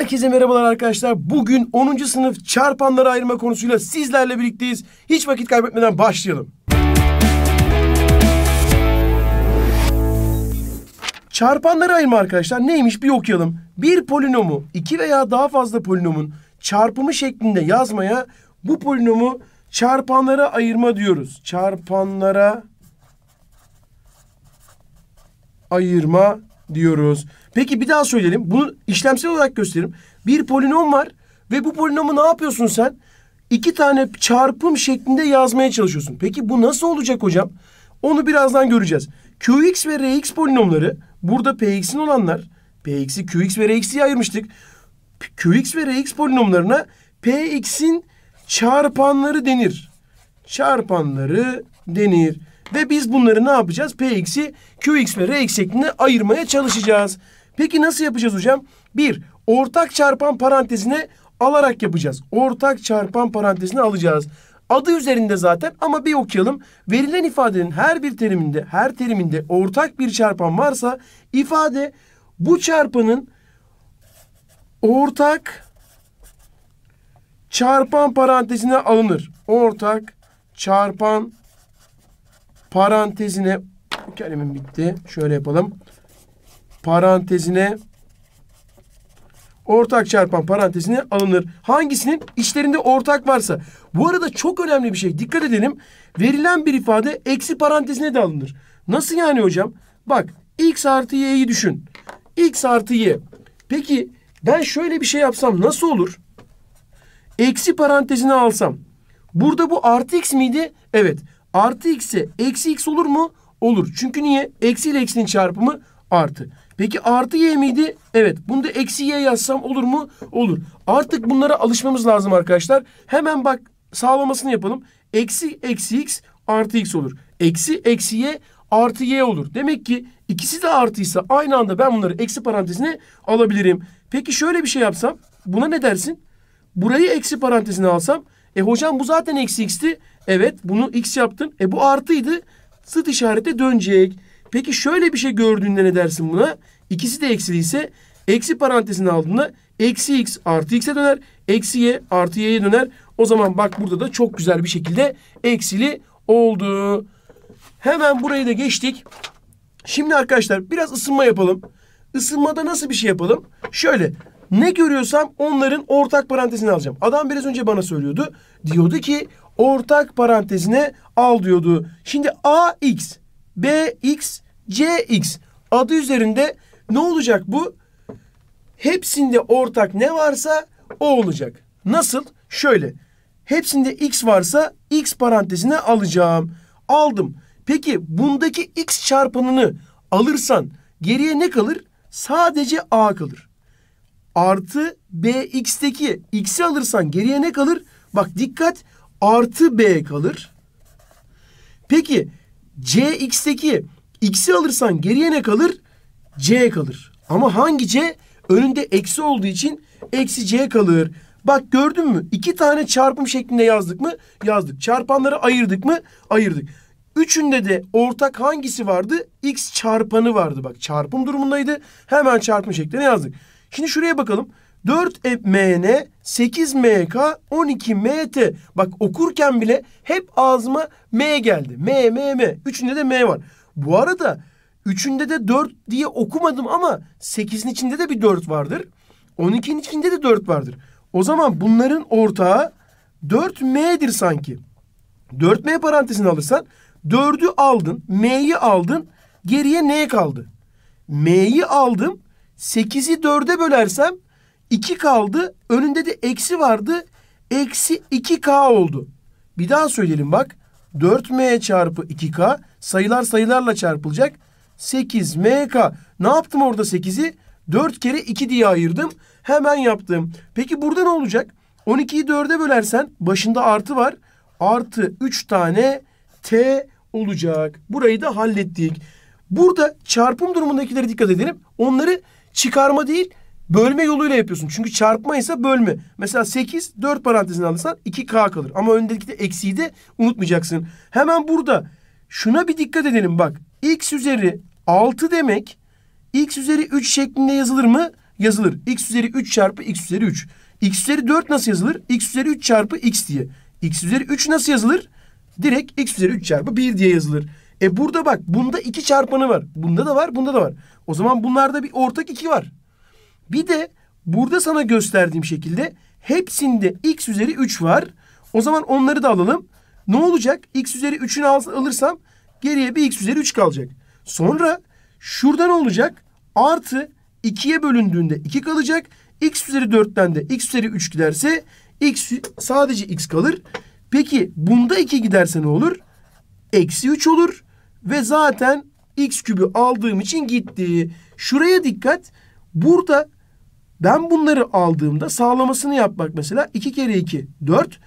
Herkese merhabalar arkadaşlar. Bugün 10. sınıf çarpanları ayırma konusuyla sizlerle birlikteyiz. Hiç vakit kaybetmeden başlayalım. Çarpanları ayırma arkadaşlar neymiş bir okuyalım. Bir polinomu iki veya daha fazla polinomun çarpımı şeklinde yazmaya bu polinomu çarpanlara ayırma diyoruz. Çarpanlara ayırma diyoruz. Peki bir daha söyleyelim. Bunu işlemsel olarak göstereyim. Bir polinom var ve bu polinomu ne yapıyorsun sen? İki tane çarpım şeklinde yazmaya çalışıyorsun. Peki bu nasıl olacak hocam? Onu birazdan göreceğiz. Qx ve Rx polinomları burada Px'in olanlar. Px'i Qx ve Rx'i ayırmıştık. Qx ve Rx polinomlarına Px'in çarpanları denir. Çarpanları denir. Ve biz bunları ne yapacağız? Px'i Qx ve Rx şeklinde ayırmaya çalışacağız. Peki nasıl yapacağız hocam? Bir, ortak çarpan parantezine alarak yapacağız. Ortak çarpan parantezine alacağız. Adı üzerinde zaten ama bir okuyalım. Verilen ifadenin her bir teriminde, her teriminde ortak bir çarpan varsa ifade bu çarpanın ortak çarpan parantezine alınır. Ortak çarpan parantezine kelimin bitti. Şöyle yapalım parantezine ortak çarpan parantezine alınır. Hangisinin işlerinde ortak varsa. Bu arada çok önemli bir şey. Dikkat edelim. Verilen bir ifade eksi parantezine de alınır. Nasıl yani hocam? Bak x artı y'yi düşün. x artı y. Peki ben şöyle bir şey yapsam nasıl olur? Eksi parantezine alsam. Burada bu artı x miydi? Evet. Artı x'e eksi x olur mu? Olur. Çünkü niye? Eksi ile eksinin çarpımı artı. Peki artı y miydi? Evet. Bunu da eksi y yazsam olur mu? Olur. Artık bunlara alışmamız lazım arkadaşlar. Hemen bak sağlamasını yapalım. Eksi eksi x artı x olur. Eksi eksi y artı y olur. Demek ki ikisi de artıysa aynı anda ben bunları eksi parantezine alabilirim. Peki şöyle bir şey yapsam buna ne dersin? Burayı eksi parantezine alsam e hocam bu zaten eksi x'ti. Evet bunu x yaptın. E bu artıydı. Sıt işarete dönecek. Peki şöyle bir şey gördüğünde ne dersin buna? İkisi de eksili eksi parantezini aldığında eksi x artı x'e döner. Eksi y artı y'ye döner. O zaman bak burada da çok güzel bir şekilde eksili oldu. Hemen burayı da geçtik. Şimdi arkadaşlar biraz ısınma yapalım. Isınmada nasıl bir şey yapalım? Şöyle ne görüyorsam onların ortak parantezini alacağım. Adam biraz önce bana söylüyordu. Diyordu ki ortak parantezine al diyordu. Şimdi ax BX, CX adı üzerinde ne olacak bu? Hepsinde ortak ne varsa o olacak. Nasıl? Şöyle. Hepsinde x varsa x parantezine alacağım. Aldım. Peki bundaki x çarpanını alırsan geriye ne kalır? Sadece a kalır. Artı bx'teki x'i alırsan geriye ne kalır? Bak dikkat artı b kalır. Peki C x'teki x'i alırsan geriye ne kalır? C kalır. Ama hangi C? Önünde eksi olduğu için eksi C kalır. Bak gördün mü? İki tane çarpım şeklinde yazdık mı? Yazdık. Çarpanları ayırdık mı? Ayırdık. Üçünde de ortak hangisi vardı? X çarpanı vardı. Bak çarpım durumundaydı. Hemen çarpım şeklinde yazdık. Şimdi şuraya bakalım. 4 MN, 8 MK, 12 MT. Bak okurken bile hep ağzıma M geldi. M, M, M. Üçünde de M var. Bu arada üçünde de 4 diye okumadım ama 8'in içinde de bir 4 vardır. 12'nin içinde de 4 vardır. O zaman bunların ortağı 4M'dir sanki. 4M parantezini alırsan 4'ü aldın, M'yi aldın, geriye ne kaldı? M'yi aldım, 8'i 4'e bölersem 2 kaldı. Önünde de eksi vardı. Eksi 2K oldu. Bir daha söyleyelim bak. 4M çarpı 2K sayılar sayılarla çarpılacak. 8MK. Ne yaptım orada 8'i? 4 kere 2 diye ayırdım. Hemen yaptım. Peki burada ne olacak? 12'yi 4'e bölersen başında artı var. Artı 3 tane T olacak. Burayı da hallettik. Burada çarpım durumundakileri dikkat edelim. Onları çıkarma değil Bölme yoluyla yapıyorsun. Çünkü çarpma ise bölme. Mesela 8 4 parantezine alırsan 2K kalır. Ama öndeki de eksiği de unutmayacaksın. Hemen burada şuna bir dikkat edelim bak. X üzeri 6 demek X üzeri 3 şeklinde yazılır mı? Yazılır. X üzeri 3 çarpı X üzeri 3. X üzeri 4 nasıl yazılır? X üzeri 3 çarpı X diye. X üzeri 3 nasıl yazılır? Direkt X üzeri 3 çarpı 1 diye yazılır. E burada bak bunda 2 çarpanı var. Bunda da var, bunda da var. O zaman bunlarda bir ortak 2 var. Bir de burada sana gösterdiğim şekilde hepsinde x üzeri 3 var. O zaman onları da alalım. Ne olacak? x üzeri 3'ünü alırsam geriye bir x üzeri 3 kalacak. Sonra şurada ne olacak? Artı 2'ye bölündüğünde 2 kalacak. x üzeri 4'ten de x üzeri 3 giderse x sadece x kalır. Peki bunda 2 giderse ne olur? Eksi 3 olur. Ve zaten x kübü aldığım için gitti. Şuraya dikkat. Burada ben bunları aldığımda sağlamasını yapmak mesela 2 kere 2 4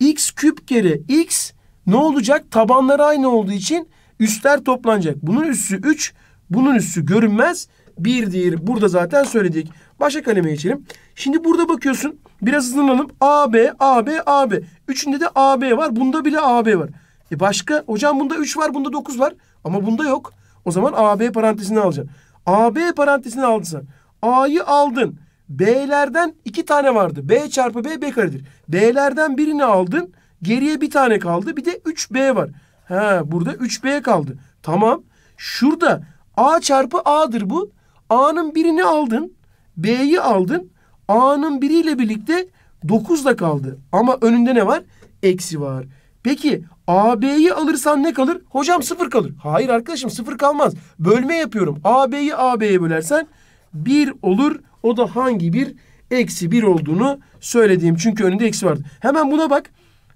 x küp kere x ne olacak? Tabanları aynı olduğu için üstler toplanacak. Bunun üssü 3, bunun üssü görünmez. 1 değil. Burada zaten söyledik. Başka kaleme geçelim. Şimdi burada bakıyorsun. Biraz hızlanalım. AB, AB, AB. Üçünde de AB var. Bunda bile AB var. E başka? Hocam bunda 3 var, bunda 9 var. Ama bunda yok. O zaman AB parantezini alacaksın. AB parantezini aldın A'yı aldın. B'lerden iki tane vardı. B çarpı B B karedir. B'lerden birini aldın. Geriye bir tane kaldı. Bir de 3B var. Ha burada 3B kaldı. Tamam. Şurada A çarpı A'dır bu. A'nın birini aldın. B'yi aldın. A'nın biriyle birlikte 9 da kaldı. Ama önünde ne var? Eksi var. Peki AB'yi alırsan ne kalır? Hocam sıfır kalır. Hayır arkadaşım sıfır kalmaz. Bölme yapıyorum. AB'yi AB'ye bölersen 1 olur. O da hangi bir? Eksi bir olduğunu söylediğim. Çünkü önünde eksi vardı. Hemen buna bak.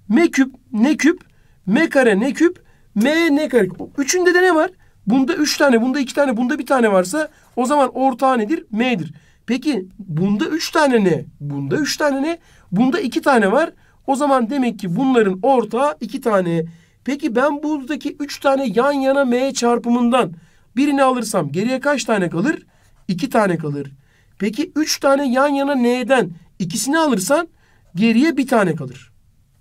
M küp ne küp? M kare ne küp? M ne kare? Üçünde de ne var? Bunda üç tane, bunda iki tane, bunda bir tane varsa o zaman ortağı nedir? M'dir. Peki bunda üç tane ne? Bunda üç tane ne? Bunda iki tane var. O zaman demek ki bunların ortağı iki tane. Peki ben buradaki üç tane yan yana M çarpımından birini alırsam geriye kaç tane kalır? İki tane kalır. Peki üç tane yan yana N'den ikisini alırsan geriye bir tane kalır.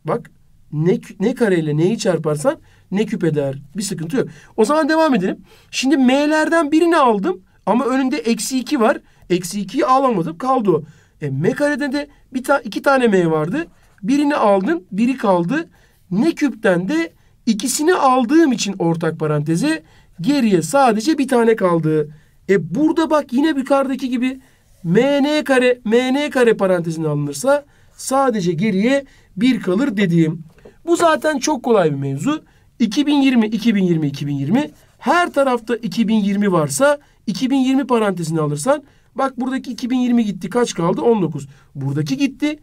Bak ne, ne kareyle neyi çarparsan ne küp eder. Bir sıkıntı yok. O zaman devam edelim. Şimdi M'lerden birini aldım ama önünde eksi iki var. Eksi ikiyi alamadım kaldı o. E, M karede de bir ta iki tane M vardı. Birini aldın biri kaldı. Ne küpten de ikisini aldığım için ortak paranteze geriye sadece bir tane kaldı. E burada bak yine yukarıdaki gibi mn kare mn kare parantezine alınırsa sadece geriye 1 kalır dediğim. Bu zaten çok kolay bir mevzu. 2020 2020 2020 her tarafta 2020 varsa 2020 parantezine alırsan bak buradaki 2020 gitti kaç kaldı? 19. Buradaki gitti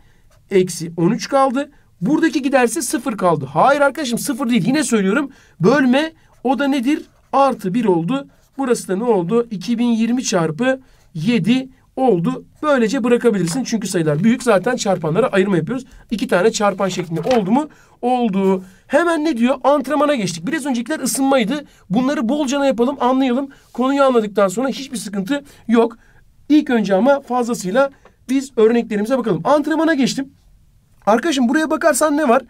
eksi 13 kaldı. Buradaki giderse 0 kaldı. Hayır arkadaşım 0 değil yine söylüyorum. Bölme o da nedir? Artı 1 oldu. Burası da ne oldu? 2020 çarpı 7 oldu. Böylece bırakabilirsin. Çünkü sayılar büyük. Zaten çarpanlara ayırma yapıyoruz. İki tane çarpan şeklinde oldu mu? Oldu. Hemen ne diyor? Antrenmana geçtik. Biraz öncekiler ısınmaydı. Bunları bolcana yapalım, anlayalım. Konuyu anladıktan sonra hiçbir sıkıntı yok. İlk önce ama fazlasıyla biz örneklerimize bakalım. Antrenmana geçtim. Arkadaşım buraya bakarsan ne var?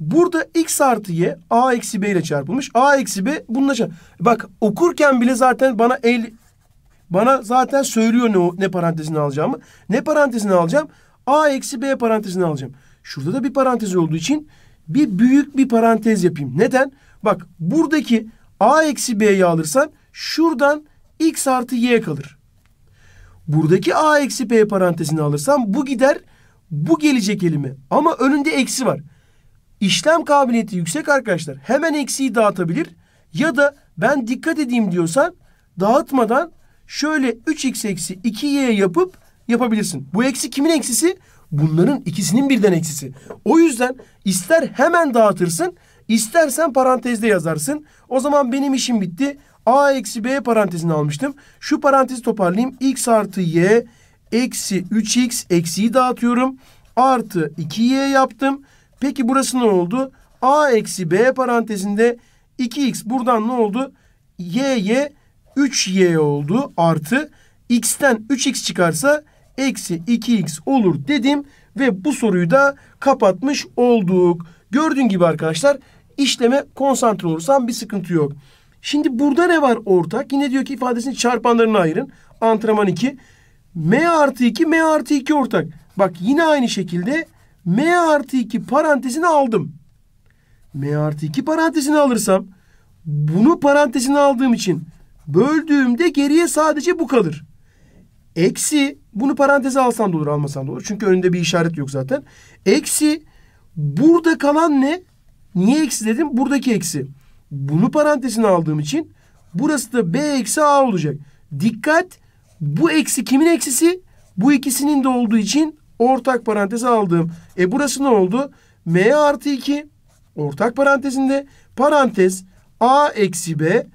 Burada x artı y a eksi b ile çarpılmış. a eksi b bununla çarp. Bak okurken bile zaten bana el bana zaten söylüyor ne, ne parantezini alacağımı. Ne parantezini alacağım? A eksi B parantezini alacağım. Şurada da bir parantez olduğu için bir büyük bir parantez yapayım. Neden? Bak buradaki A eksi B'yi alırsan şuradan X artı Y kalır. Buradaki A eksi B parantezini alırsam bu gider bu gelecek elime. Ama önünde eksi var. İşlem kabiliyeti yüksek arkadaşlar. Hemen eksiyi dağıtabilir. Ya da ben dikkat edeyim diyorsan dağıtmadan şöyle 3x eksi 2y yapıp yapabilirsin. Bu eksi kimin eksisi? Bunların ikisinin birden eksisi. O yüzden ister hemen dağıtırsın, istersen parantezde yazarsın. O zaman benim işim bitti. A eksi B parantezini almıştım. Şu parantezi toparlayayım. X artı Y eksi 3X eksiyi dağıtıyorum. Artı 2Y yaptım. Peki burası ne oldu? A eksi B parantezinde 2X buradan ne oldu? Y, Y 3y oldu artı x'ten 3x çıkarsa eksi 2x olur dedim ve bu soruyu da kapatmış olduk. Gördüğün gibi arkadaşlar işleme konsantre olursam bir sıkıntı yok. Şimdi burada ne var ortak? Yine diyor ki ifadesini çarpanlarına ayırın. Antrenman 2. M artı 2, M artı 2 ortak. Bak yine aynı şekilde M artı 2 parantezini aldım. M artı 2 parantezini alırsam bunu parantezine aldığım için Böldüğümde geriye sadece bu kalır. Eksi bunu paranteze alsan da olur almasan da olur. Çünkü önünde bir işaret yok zaten. Eksi burada kalan ne? Niye eksi dedim? Buradaki eksi. Bunu parantezine aldığım için burası da b eksi a olacak. Dikkat bu eksi kimin eksisi? Bu ikisinin de olduğu için ortak paranteze aldığım. E burası ne oldu? m artı 2 ortak parantezinde parantez a eksi b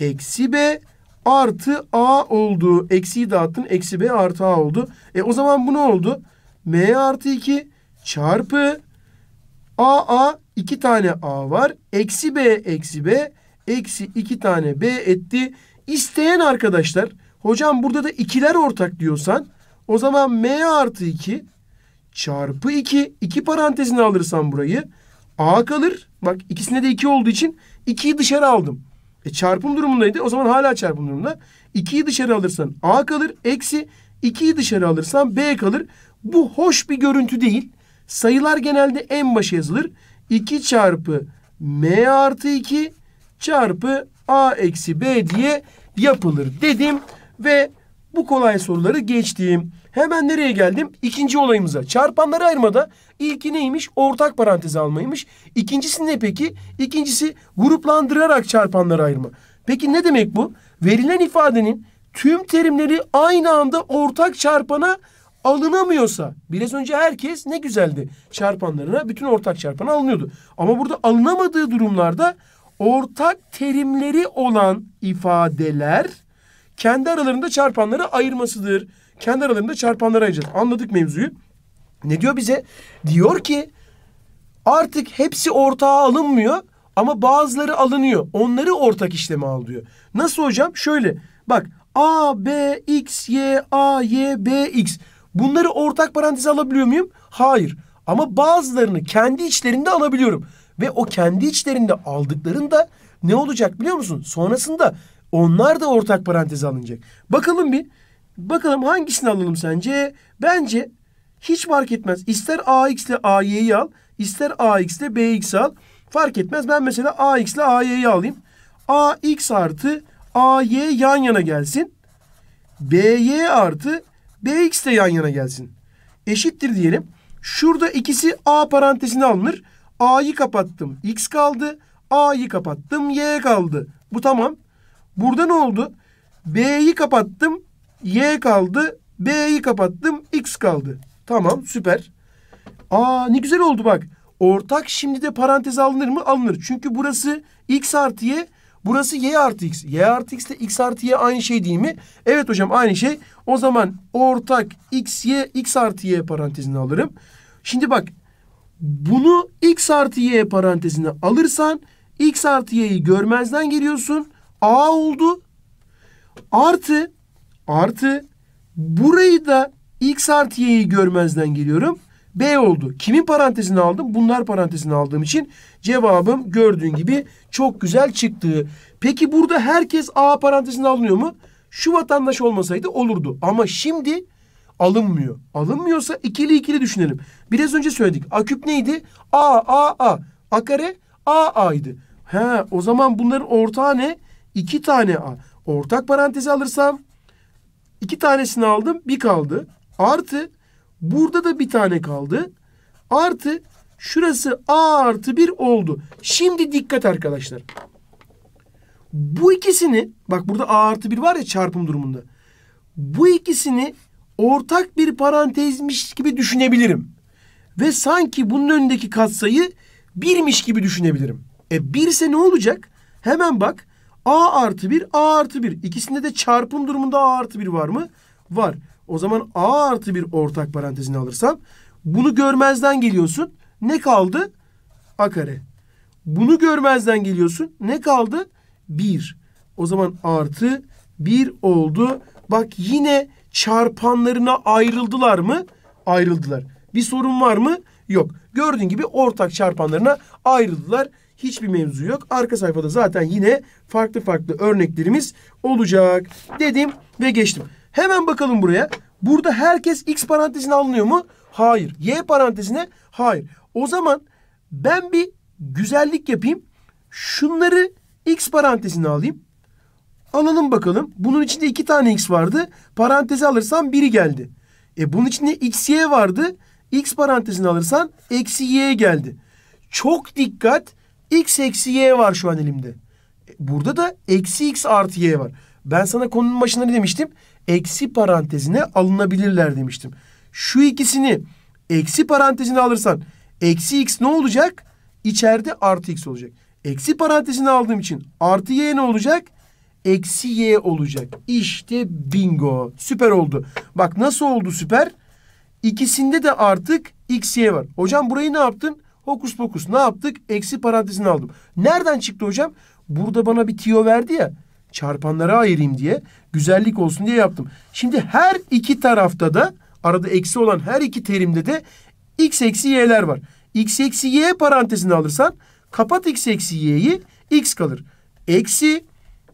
eksi B artı A oldu. Eksiyi dağıttın. Eksi B artı A oldu. E o zaman bu ne oldu? M artı 2 çarpı A A 2 tane A var. Eksi B eksi B eksi 2 tane B etti. İsteyen arkadaşlar hocam burada da ikiler ortak diyorsan o zaman M artı 2 çarpı 2. 2 parantezine alırsam burayı A kalır. Bak ikisine de 2 olduğu için 2'yi dışarı aldım. E çarpım durumundaydı. O zaman hala çarpım durumunda. 2'yi dışarı alırsan A kalır. Eksi 2'yi dışarı alırsan B kalır. Bu hoş bir görüntü değil. Sayılar genelde en başa yazılır. 2 çarpı M artı 2 çarpı A eksi B diye yapılır dedim. Ve bu kolay soruları geçtim. Hemen nereye geldim? İkinci olayımıza. Çarpanları ayırmada İlki neymiş? Ortak parantez almaymış. İkincisi ne peki? İkincisi gruplandırarak çarpanları ayırma. Peki ne demek bu? Verilen ifadenin tüm terimleri aynı anda ortak çarpana alınamıyorsa biraz önce herkes ne güzeldi çarpanlarına bütün ortak çarpana alınıyordu. Ama burada alınamadığı durumlarda ortak terimleri olan ifadeler kendi aralarında çarpanları ayırmasıdır. Kendi aralarında çarpanları ayıracağız. Anladık mevzuyu. Ne diyor bize? Diyor ki artık hepsi ortağa alınmıyor ama bazıları alınıyor. Onları ortak işleme al diyor. Nasıl hocam? Şöyle bak A, B, X, Y, A, Y, B, X. Bunları ortak paranteze alabiliyor muyum? Hayır. Ama bazılarını kendi içlerinde alabiliyorum. Ve o kendi içlerinde aldıklarında ne olacak biliyor musun? Sonrasında onlar da ortak paranteze alınacak. Bakalım bir. Bakalım hangisini alalım sence? Bence hiç fark etmez. İster AX ile AY'yi al, ister AX ile BX al. Fark etmez. Ben mesela AX ile AY'yi alayım. AX artı AY yan yana gelsin. BY artı BX de yan yana gelsin. Eşittir diyelim. Şurada ikisi A parantezine alınır. A'yı kapattım. X kaldı. A'yı kapattım. Y kaldı. Bu tamam. Burada ne oldu? B'yi kapattım. Y kaldı. B'yi kapattım. X kaldı. Tamam süper. Aa ne güzel oldu bak. Ortak şimdi de parantez alınır mı? Alınır. Çünkü burası x artı y, burası y artı x. Y artı x ile x artı y aynı şey değil mi? Evet hocam aynı şey. O zaman ortak x, y, x artı y parantezini alırım. Şimdi bak bunu x artı y parantezine alırsan x artı y'yi görmezden geliyorsun. A oldu. Artı artı burayı da X artı Y'yi görmezden geliyorum. B oldu. Kimin parantezini aldım? Bunlar parantezini aldığım için cevabım gördüğün gibi çok güzel çıktı. Peki burada herkes A parantezini alınıyor mu? Şu vatandaş olmasaydı olurdu. Ama şimdi alınmıyor. Alınmıyorsa ikili ikili düşünelim. Biraz önce söyledik. A küp neydi? A, A, A. A kare A, A'ydı. He, o zaman bunların ortağı ne? İki tane A. Ortak parantezi alırsam iki tanesini aldım. Bir kaldı. Artı burada da bir tane kaldı. Artı şurası A artı 1 oldu. Şimdi dikkat arkadaşlar. Bu ikisini bak burada A artı 1 var ya çarpım durumunda. Bu ikisini ortak bir parantezmiş gibi düşünebilirim. Ve sanki bunun önündeki katsayı birmiş gibi düşünebilirim. E bir ise ne olacak? Hemen bak. A artı 1, A artı 1. İkisinde de çarpım durumunda A artı 1 var mı? Var. O zaman A artı bir ortak parantezini alırsam bunu görmezden geliyorsun. Ne kaldı? A kare. Bunu görmezden geliyorsun. Ne kaldı? 1. O zaman artı 1 oldu. Bak yine çarpanlarına ayrıldılar mı? Ayrıldılar. Bir sorun var mı? Yok. Gördüğün gibi ortak çarpanlarına ayrıldılar. Hiçbir mevzu yok. Arka sayfada zaten yine farklı farklı örneklerimiz olacak dedim ve geçtim. Hemen bakalım buraya. Burada herkes x parantezine alınıyor mu? Hayır. Y parantezine? Hayır. O zaman ben bir güzellik yapayım. Şunları x parantezine alayım. Alalım bakalım. Bunun içinde iki tane x vardı. Paranteze alırsan biri geldi. E bunun içinde x, y vardı. X parantezini alırsan eksi y geldi. Çok dikkat. X eksi y var şu an elimde. E, burada da eksi x artı y var. Ben sana konunun başında ne demiştim? eksi parantezine alınabilirler demiştim. Şu ikisini eksi parantezine alırsan eksi x ne olacak? İçeride artı x olacak. Eksi parantezine aldığım için artı y ne olacak? Eksi y olacak. İşte bingo. Süper oldu. Bak nasıl oldu süper? İkisinde de artık x, y var. Hocam burayı ne yaptın? Hokus pokus ne yaptık? Eksi parantezini aldım. Nereden çıktı hocam? Burada bana bir tiyo verdi ya çarpanlara ayırayım diye güzellik olsun diye yaptım. Şimdi her iki tarafta da arada eksi olan her iki terimde de x eksi y'ler var. x eksi y parantezini alırsan kapat x eksi y'yi x kalır. Eksi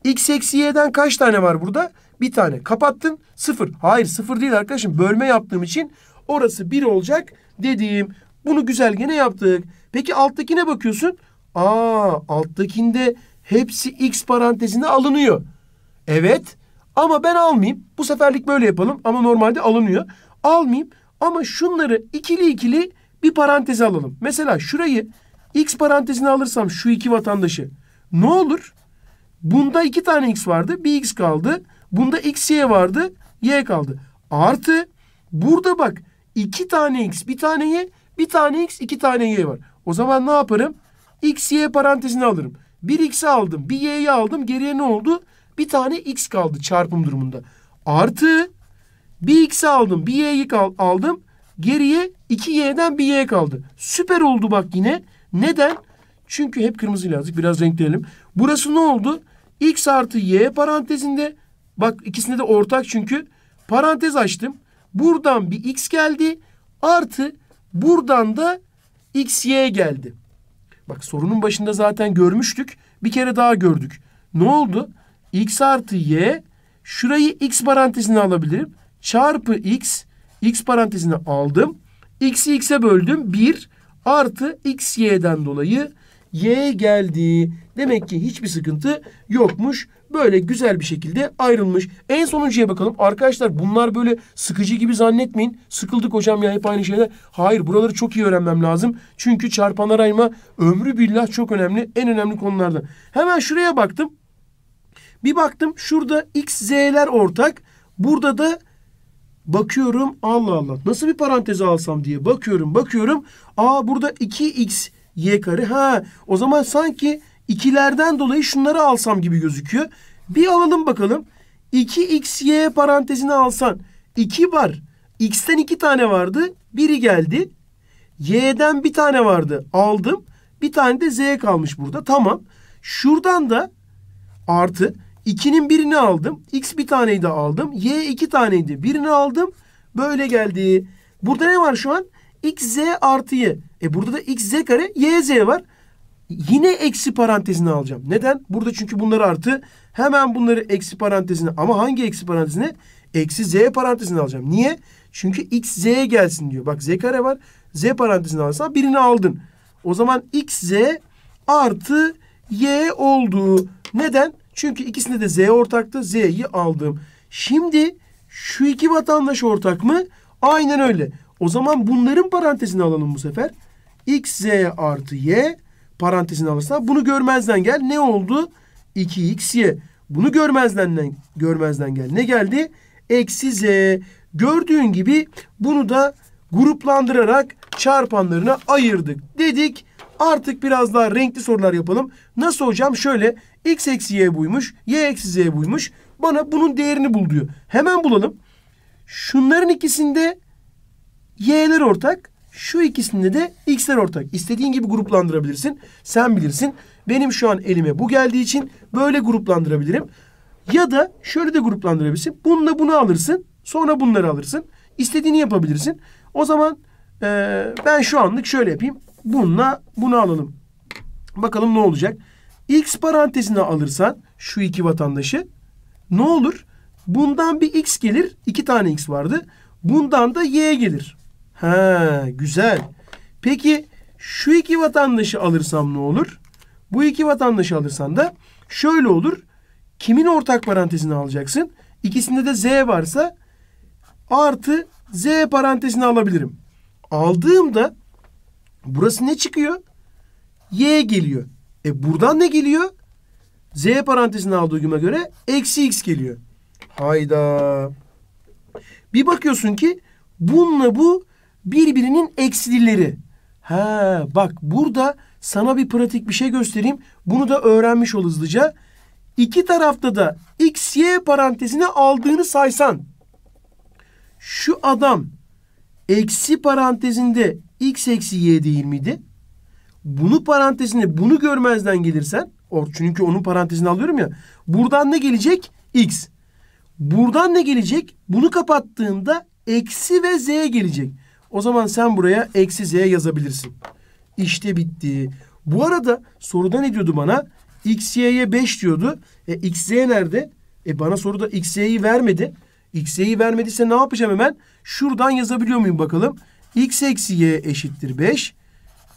x eksi y'den kaç tane var burada? Bir tane. Kapattın sıfır. Hayır sıfır değil arkadaşım. Bölme yaptığım için orası bir olacak dediğim. Bunu güzel gene yaptık. Peki alttakine bakıyorsun. Aa alttakinde hepsi x parantezine alınıyor. Evet ama ben almayayım. Bu seferlik böyle yapalım ama normalde alınıyor. Almayayım ama şunları ikili ikili bir paranteze alalım. Mesela şurayı x parantezine alırsam şu iki vatandaşı ne olur? Bunda iki tane x vardı. Bir x kaldı. Bunda x y vardı. Y kaldı. Artı burada bak iki tane x bir tane y bir tane x iki tane y var. O zaman ne yaparım? x y parantezine alırım. Bir x'i aldım, bir y'yi aldım. Geriye ne oldu? Bir tane x kaldı çarpım durumunda. Artı bir x'i aldım, bir y'yi aldım. Geriye 2y'den bir y kaldı. Süper oldu bak yine. Neden? Çünkü hep kırmızı yazdık. Biraz renkleyelim. Burası ne oldu? X artı y parantezinde. Bak ikisinde de ortak çünkü. Parantez açtım. Buradan bir x geldi. Artı buradan da x y geldi. Bak sorunun başında zaten görmüştük. Bir kere daha gördük. Ne oldu? X artı Y şurayı X parantezine alabilirim. Çarpı X. X parantezine aldım. X'i X'e böldüm. 1 artı X Y'den dolayı Y geldi. Demek ki hiçbir sıkıntı yokmuş böyle güzel bir şekilde ayrılmış. En sonuncuya bakalım. Arkadaşlar bunlar böyle sıkıcı gibi zannetmeyin. Sıkıldık hocam ya hep aynı şeyler. Hayır buraları çok iyi öğrenmem lazım. Çünkü çarpanlar ayırma ömrü billah çok önemli. En önemli konulardan. Hemen şuraya baktım. Bir baktım şurada x, z'ler ortak. Burada da bakıyorum Allah Allah nasıl bir parantezi alsam diye bakıyorum bakıyorum. Aa burada 2x y kare. Ha o zaman sanki ikilerden dolayı şunları alsam gibi gözüküyor. Bir alalım bakalım. 2xy parantezine alsan 2 var. X'ten 2 tane vardı. Biri geldi. Y'den bir tane vardı. Aldım. Bir tane de Z kalmış burada. Tamam. Şuradan da artı 2'nin birini aldım. X bir taneyi de aldım. Y iki taneydi. Birini aldım. Böyle geldi. Burada ne var şu an? X, Z artı Y. E burada da X, Z kare, Y, Z var. Yine eksi parantezini alacağım. Neden? Burada çünkü bunları artı. Hemen bunları eksi parantezine ama hangi eksi parantezine? Eksi z parantezine alacağım. Niye? Çünkü x z'ye gelsin diyor. Bak z kare var. Z parantezine alırsan birini aldın. O zaman x z artı y oldu. Neden? Çünkü ikisinde de z ortaktı. Z'yi aldım. Şimdi şu iki vatandaş ortak mı? Aynen öyle. O zaman bunların parantezini alalım bu sefer. x z artı y parantezini alırsan bunu görmezden gel. Ne oldu? 2x'ye. Bunu görmezden, görmezden gel. Ne geldi? Eksi z. Gördüğün gibi bunu da gruplandırarak çarpanlarına ayırdık dedik. Artık biraz daha renkli sorular yapalım. Nasıl hocam? Şöyle x eksi y buymuş, y eksi z buymuş. Bana bunun değerini bul diyor. Hemen bulalım. Şunların ikisinde y'ler ortak. Şu ikisinde de x'ler ortak. İstediğin gibi gruplandırabilirsin. Sen bilirsin. Benim şu an elime bu geldiği için böyle gruplandırabilirim. Ya da şöyle de gruplandırabilirsin. Bununla bunu alırsın. Sonra bunları alırsın. İstediğini yapabilirsin. O zaman e, ben şu anlık şöyle yapayım. Bununla bunu alalım. Bakalım ne olacak. X parantezine alırsan şu iki vatandaşı ne olur? Bundan bir X gelir. iki tane X vardı. Bundan da Y gelir. He güzel. Peki şu iki vatandaşı alırsam ne olur? Bu iki vatandaşı alırsan da şöyle olur. Kimin ortak parantezini alacaksın? İkisinde de Z varsa artı Z parantezini alabilirim. Aldığımda burası ne çıkıyor? Y geliyor. E buradan ne geliyor? Z parantezini aldığıma göre eksi x geliyor. Hayda. Bir bakıyorsun ki bununla bu birbirinin eksileri. Ha bak burada sana bir pratik bir şey göstereyim. Bunu da öğrenmiş ol hızlıca. İki tarafta da x, y parantezine aldığını saysan. Şu adam eksi parantezinde x eksi y değil miydi? Bunu parantezinde bunu görmezden gelirsen çünkü onun parantezini alıyorum ya. Buradan ne gelecek? X. Buradan ne gelecek? Bunu kapattığında eksi ve z gelecek. O zaman sen buraya eksi z yazabilirsin. İşte bitti. Bu arada soruda ne diyordu bana? X, y'ye 5 diyordu. E, X, Z nerede? E, bana soruda X, Y'yi vermedi. X, Y'yi vermediyse ne yapacağım hemen? Şuradan yazabiliyor muyum bakalım? X eksi Y eşittir 5.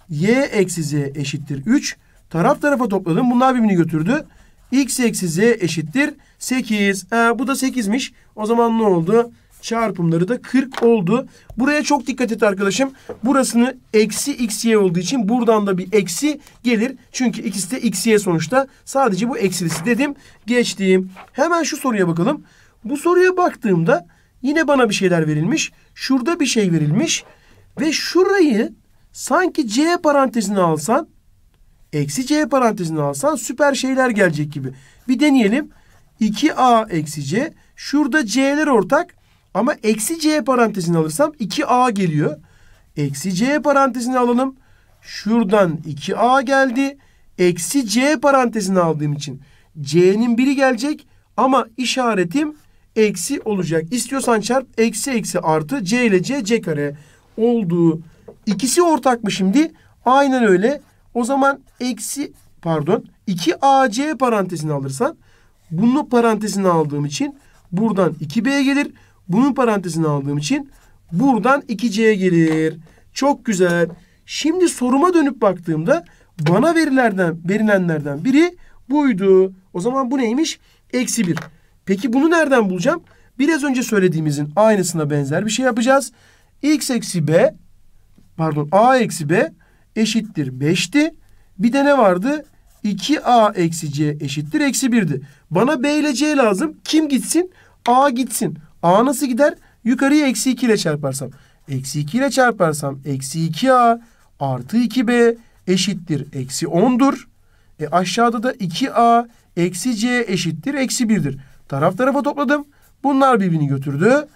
Y eksi Z eşittir 3. Taraf tarafa topladım. Bunlar birbirini götürdü. X eksi Z eşittir 8. E, bu da 8'miş. O zaman ne oldu? çarpımları da 40 oldu. Buraya çok dikkat et arkadaşım. Burasını eksi xy olduğu için buradan da bir eksi gelir. Çünkü ikisi de xy sonuçta. Sadece bu eksilisi dedim. Geçtim. Hemen şu soruya bakalım. Bu soruya baktığımda yine bana bir şeyler verilmiş. Şurada bir şey verilmiş. Ve şurayı sanki c parantezine alsan eksi c parantezine alsan süper şeyler gelecek gibi. Bir deneyelim. 2a eksi c. Şurada c'ler ortak. Ama eksi C parantezini alırsam 2A geliyor. Eksi C parantezini alalım. Şuradan 2A geldi. Eksi C parantezini aldığım için C'nin biri gelecek ama işaretim eksi olacak. İstiyorsan çarp eksi eksi artı C ile C C kare olduğu ikisi ortak mı şimdi? Aynen öyle. O zaman eksi pardon 2AC parantezini alırsan bunu parantezini aldığım için buradan 2B gelir. Bunun parantezini aldığım için buradan 2C gelir. Çok güzel. Şimdi soruma dönüp baktığımda bana verilerden, verilenlerden biri buydu. O zaman bu neymiş? Eksi 1. Peki bunu nereden bulacağım? Biraz önce söylediğimizin aynısına benzer bir şey yapacağız. X eksi B pardon A eksi B eşittir 5'ti. Bir de ne vardı? 2A eksi C eşittir eksi 1'di. Bana B ile C lazım. Kim gitsin? A gitsin. A nasıl gider? Yukarıyı eksi 2 ile çarparsam. Eksi 2 ile çarparsam eksi 2A artı 2B eşittir eksi 10'dur. E aşağıda da 2A eksi C eşittir eksi 1'dir. Taraf tarafa topladım. Bunlar birbirini götürdü.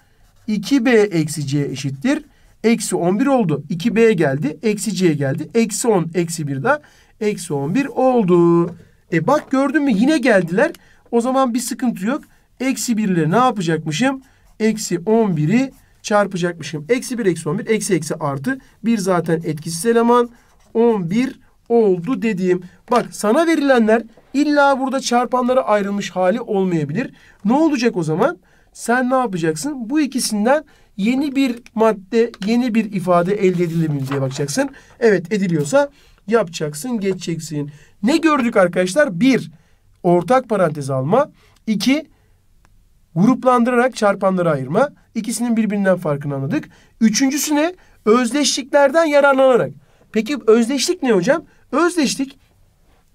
2B eksi C eşittir. Eksi 11 oldu. 2B geldi. Eksi C geldi. Eksi 10 eksi 1 daha. Eksi 11 oldu. E bak gördün mü yine geldiler. O zaman bir sıkıntı yok. Eksi 1 ile ne yapacakmışım? eksi 11'i çarpacakmışım. Eksi 1 eksi 11 eksi eksi artı 1 zaten etkisiz eleman 11 oldu dediğim. Bak sana verilenler illa burada çarpanlara ayrılmış hali olmayabilir. Ne olacak o zaman? Sen ne yapacaksın? Bu ikisinden yeni bir madde, yeni bir ifade elde edilebilir diye bakacaksın. Evet ediliyorsa yapacaksın, geçeceksin. Ne gördük arkadaşlar? Bir, ortak parantez alma. İki, gruplandırarak çarpanları ayırma. İkisinin birbirinden farkını anladık. Üçüncüsü ne? Özdeşliklerden yararlanarak. Peki özdeşlik ne hocam? Özdeşlik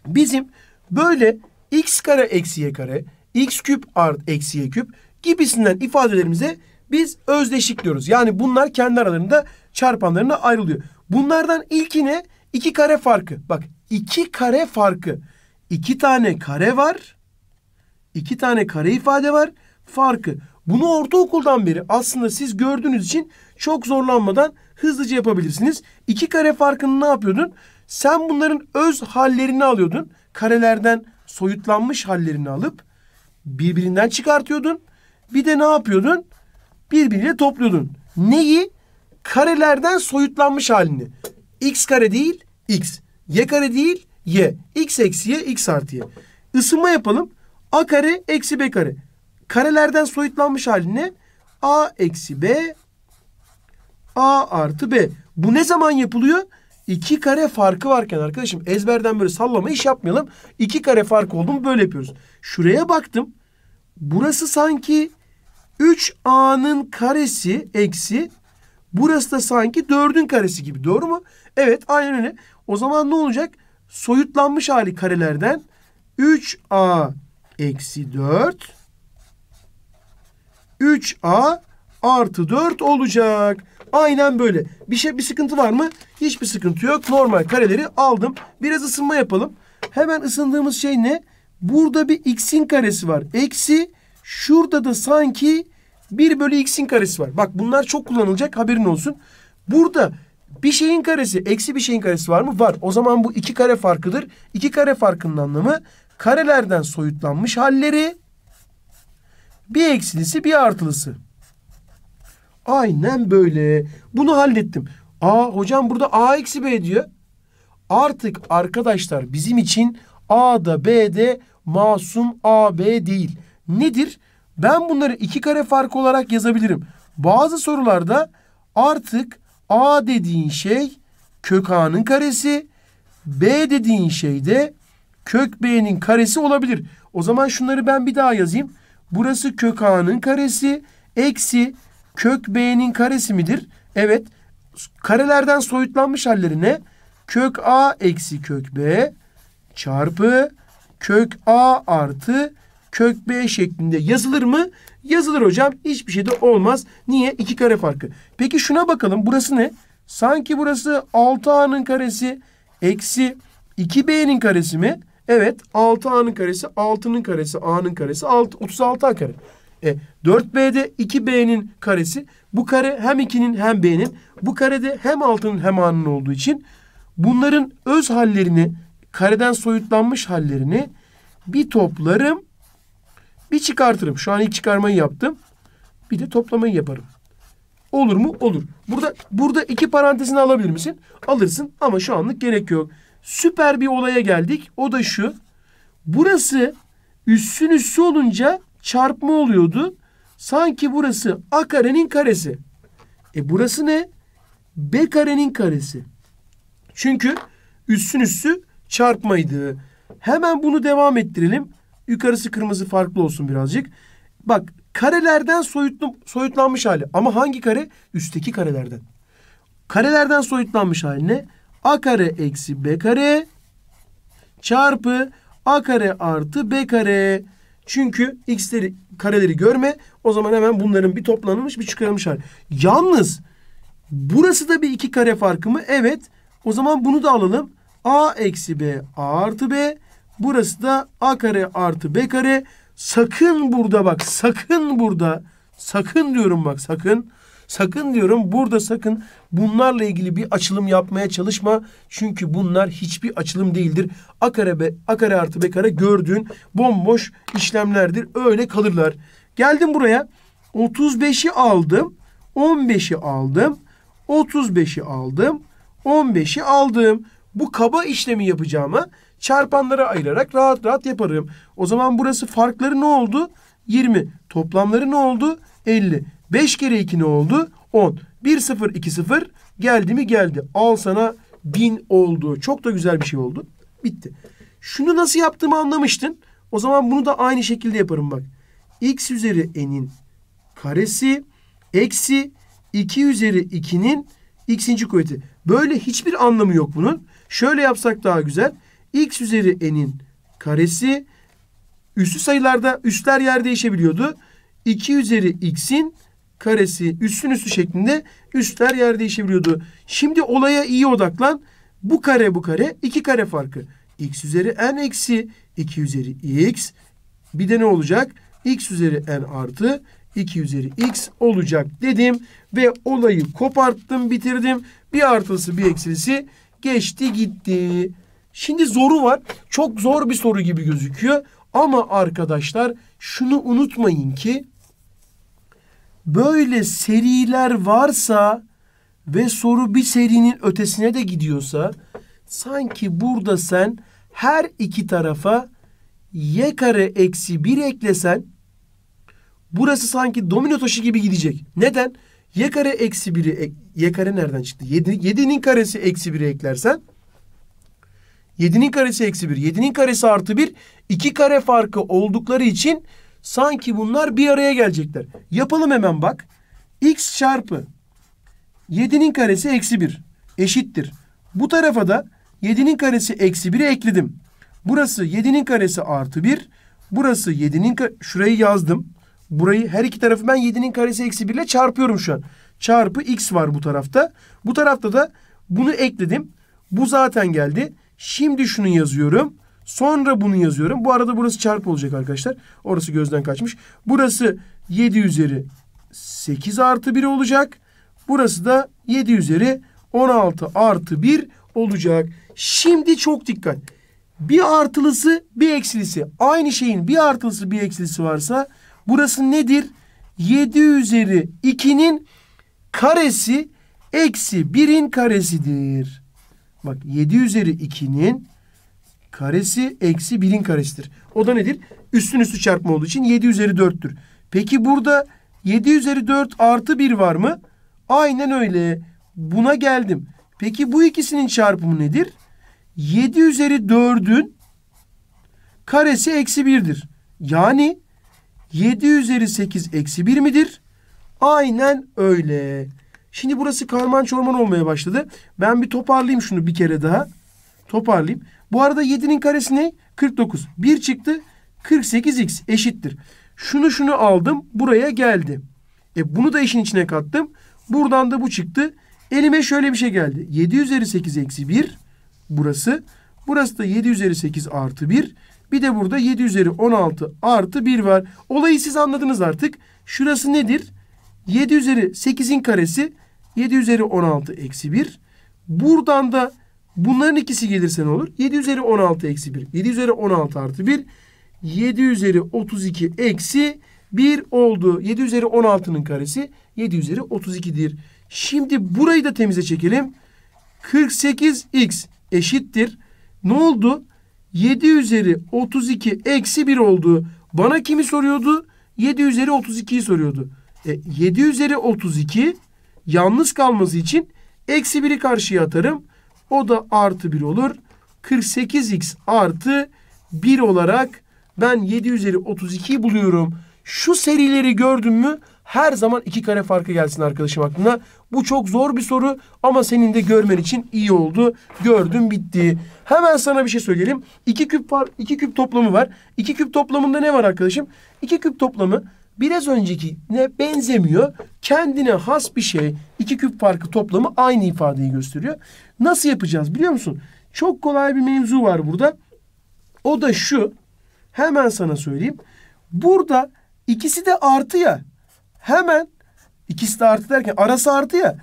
bizim böyle x kare eksi y kare, x küp art eksi y küp gibisinden ifadelerimize biz özdeşlik diyoruz. Yani bunlar kendi aralarında çarpanlarına ayrılıyor. Bunlardan ilki ne? İki kare farkı. Bak iki kare farkı. İki tane kare var. İki tane kare ifade var farkı. Bunu ortaokuldan beri aslında siz gördüğünüz için çok zorlanmadan hızlıca yapabilirsiniz. İki kare farkını ne yapıyordun? Sen bunların öz hallerini alıyordun. Karelerden soyutlanmış hallerini alıp birbirinden çıkartıyordun. Bir de ne yapıyordun? Birbiriyle topluyordun. Neyi? Karelerden soyutlanmış halini. X kare değil X. Y kare değil Y. X eksi Y, X artı Y. Isınma yapalım. A kare eksi B kare. Karelerden soyutlanmış haline a eksi b a artı b. Bu ne zaman yapılıyor? İki kare farkı varken arkadaşım ezberden böyle sallama iş yapmayalım. İki kare farkı oldu mu böyle yapıyoruz. Şuraya baktım. Burası sanki 3a'nın karesi eksi burası da sanki 4'ün karesi gibi doğru mu? Evet aynen öyle. O zaman ne olacak? Soyutlanmış hali karelerden 3a eksi 4 3A artı 4 olacak. Aynen böyle. Bir şey bir sıkıntı var mı? Hiçbir sıkıntı yok. Normal kareleri aldım. Biraz ısınma yapalım. Hemen ısındığımız şey ne? Burada bir x'in karesi var. Eksi şurada da sanki 1 bölü x'in karesi var. Bak bunlar çok kullanılacak haberin olsun. Burada bir şeyin karesi eksi bir şeyin karesi var mı? Var. O zaman bu iki kare farkıdır. İki kare farkının anlamı karelerden soyutlanmış halleri bir eksilisi bir artılısı. Aynen böyle. Bunu hallettim. Aa hocam burada A eksi B diyor. Artık arkadaşlar bizim için A da B de masum A B değil. Nedir? Ben bunları iki kare fark olarak yazabilirim. Bazı sorularda artık A dediğin şey kök A'nın karesi, B dediğin şey de kök B'nin karesi olabilir. O zaman şunları ben bir daha yazayım. Burası kök A'nın karesi eksi kök B'nin karesi midir? Evet. Karelerden soyutlanmış hallerine kök A eksi kök B çarpı kök A artı kök B şeklinde yazılır mı? Yazılır hocam. Hiçbir şey de olmaz. Niye? İki kare farkı. Peki şuna bakalım. Burası ne? Sanki burası 6A'nın karesi eksi 2B'nin karesi mi? Evet 6A'nın karesi 6'nın karesi A'nın karesi 6, 36A kare. E, 4B'de 2B'nin karesi bu kare hem 2'nin hem B'nin bu karede hem 6'nın hem A'nın olduğu için bunların öz hallerini kareden soyutlanmış hallerini bir toplarım bir çıkartırım. Şu an ilk çıkarmayı yaptım. Bir de toplamayı yaparım. Olur mu? Olur. Burada burada iki parantezini alabilir misin? Alırsın ama şu anlık gerek yok süper bir olaya geldik. O da şu. Burası üssün üssü olunca çarpma oluyordu. Sanki burası A karenin karesi. E burası ne? B karenin karesi. Çünkü üssün üssü çarpmaydı. Hemen bunu devam ettirelim. Yukarısı kırmızı farklı olsun birazcık. Bak karelerden soyutlu, soyutlanmış hali. Ama hangi kare? Üstteki karelerden. Karelerden soyutlanmış hali ne? a kare eksi b kare çarpı a kare artı b kare. Çünkü x'leri kareleri görme. O zaman hemen bunların bir toplanmış bir çıkarılmış hali. Yalnız burası da bir iki kare farkı mı? Evet. O zaman bunu da alalım. a eksi b a artı b. Burası da a kare artı b kare. Sakın burada bak sakın burada sakın diyorum bak sakın Sakın diyorum burada sakın bunlarla ilgili bir açılım yapmaya çalışma. Çünkü bunlar hiçbir açılım değildir. A kare, be, A kare artı B kare gördüğün bomboş işlemlerdir. Öyle kalırlar. Geldim buraya. 35'i aldım. 15'i aldım. 35'i aldım. 15'i aldım. Bu kaba işlemi yapacağımı çarpanlara ayırarak rahat rahat yaparım. O zaman burası farkları ne oldu? 20. Toplamları ne oldu? 50. 5 kere 2 ne oldu? 10. 1 0 2 0 geldi mi geldi. Al sana 1000 oldu. Çok da güzel bir şey oldu. Bitti. Şunu nasıl yaptığımı anlamıştın. O zaman bunu da aynı şekilde yaparım bak. X üzeri n'in karesi eksi 2 üzeri 2'nin x'inci kuvveti. Böyle hiçbir anlamı yok bunun. Şöyle yapsak daha güzel. X üzeri n'in karesi üstü sayılarda üstler yer değişebiliyordu. 2 üzeri x'in karesi, üstün üstü şeklinde üstler yer değişebiliyordu. Şimdi olaya iyi odaklan. Bu kare bu kare iki kare farkı. x üzeri n eksi 2 üzeri x. Bir de ne olacak? x üzeri n artı 2 üzeri x olacak dedim. Ve olayı koparttım bitirdim. Bir artısı bir eksilisi geçti gitti. Şimdi zoru var. Çok zor bir soru gibi gözüküyor. Ama arkadaşlar şunu unutmayın ki böyle seriler varsa ve soru bir serinin ötesine de gidiyorsa sanki burada sen her iki tarafa y kare eksi 1 eklesen burası sanki domino taşı gibi gidecek. Neden? y kare eksi 1'i ek, y kare nereden çıktı? 7, 7'nin karesi eksi 1'i eklersen 7'nin karesi eksi 1, 7'nin karesi artı 1, 2 kare farkı oldukları için Sanki bunlar bir araya gelecekler. Yapalım hemen bak. X çarpı 7'nin karesi eksi 1 eşittir. Bu tarafa da 7'nin karesi eksi 1'i ekledim. Burası 7'nin karesi artı 1. Burası 7'nin şurayı yazdım. Burayı her iki tarafı ben 7'nin karesi eksi 1 ile çarpıyorum şu an. Çarpı x var bu tarafta. Bu tarafta da bunu ekledim. Bu zaten geldi. Şimdi şunu yazıyorum. Sonra bunu yazıyorum. Bu arada burası çarp olacak arkadaşlar. Orası gözden kaçmış. Burası 7 üzeri 8 artı 1 olacak. Burası da 7 üzeri 16 artı 1 olacak. Şimdi çok dikkat. Bir artılısı bir eksilisi. Aynı şeyin bir artılısı bir eksilisi varsa burası nedir? 7 üzeri 2'nin karesi eksi 1'in karesidir. Bak 7 üzeri 2'nin karesi eksi birin karesidir. O da nedir? Üstün üstü çarpma olduğu için 7 üzeri 4'tür. Peki burada 7 üzeri 4 artı 1 var mı? Aynen öyle. Buna geldim. Peki bu ikisinin çarpımı nedir? 7 üzeri 4'ün karesi eksi 1'dir. Yani 7 üzeri 8 eksi 1 midir? Aynen öyle. Şimdi burası karman çorman olmaya başladı. Ben bir toparlayayım şunu bir kere daha. Toparlayayım. Bu arada 7'nin karesi ne? 49. 1 çıktı. 48x eşittir. Şunu şunu aldım. Buraya geldi. E bunu da işin içine kattım. Buradan da bu çıktı. Elime şöyle bir şey geldi. 7 üzeri 8 eksi 1 burası. Burası da 7 üzeri 8 artı 1. Bir de burada 7 üzeri 16 artı 1 var. Olayı siz anladınız artık. Şurası nedir? 7 üzeri 8'in karesi. 7 üzeri 16 eksi 1. Buradan da Bunların ikisi gelirse ne olur? 7 üzeri 16 eksi 1. 7 üzeri 16 artı 1. 7 üzeri 32 eksi 1 oldu. 7 üzeri 16'nın karesi 7 üzeri 32'dir. Şimdi burayı da temize çekelim. 48x eşittir. Ne oldu? 7 üzeri 32 eksi 1 oldu. Bana kimi soruyordu? 7 üzeri 32'yi soruyordu. E, 7 üzeri 32 yalnız kalması için eksi 1'i karşıya atarım. O da artı 1 olur. 48x artı 1 olarak ben 7 üzeri 32'yi buluyorum. Şu serileri gördün mü her zaman iki kare farkı gelsin arkadaşım aklına. Bu çok zor bir soru ama senin de görmen için iyi oldu. Gördüm bitti. Hemen sana bir şey söyleyelim. 2 küp var, 2 küp toplamı var. 2 küp toplamında ne var arkadaşım? 2 küp toplamı biraz öncekine benzemiyor. Kendine has bir şey. İki küp farkı toplamı aynı ifadeyi gösteriyor. Nasıl yapacağız biliyor musun? Çok kolay bir mevzu var burada. O da şu. Hemen sana söyleyeyim. Burada ikisi de artı ya. Hemen ikisi de artı derken arası artı ya.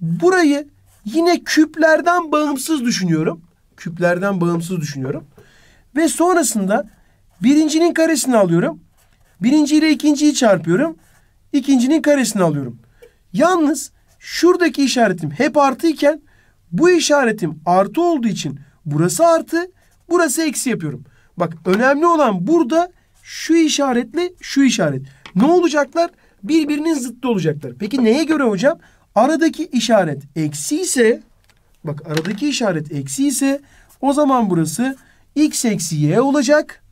Burayı yine küplerden bağımsız düşünüyorum. Küplerden bağımsız düşünüyorum. Ve sonrasında birincinin karesini alıyorum. Birinci ile ikinciyi çarpıyorum. İkincinin karesini alıyorum. Yalnız şuradaki işaretim hep artı iken bu işaretim artı olduğu için burası artı, burası eksi yapıyorum. Bak önemli olan burada şu işaretle şu işaret. Ne olacaklar? Birbirinin zıttı olacaklar. Peki neye göre hocam? Aradaki işaret eksi ise bak aradaki işaret eksi ise o zaman burası x eksi y olacak.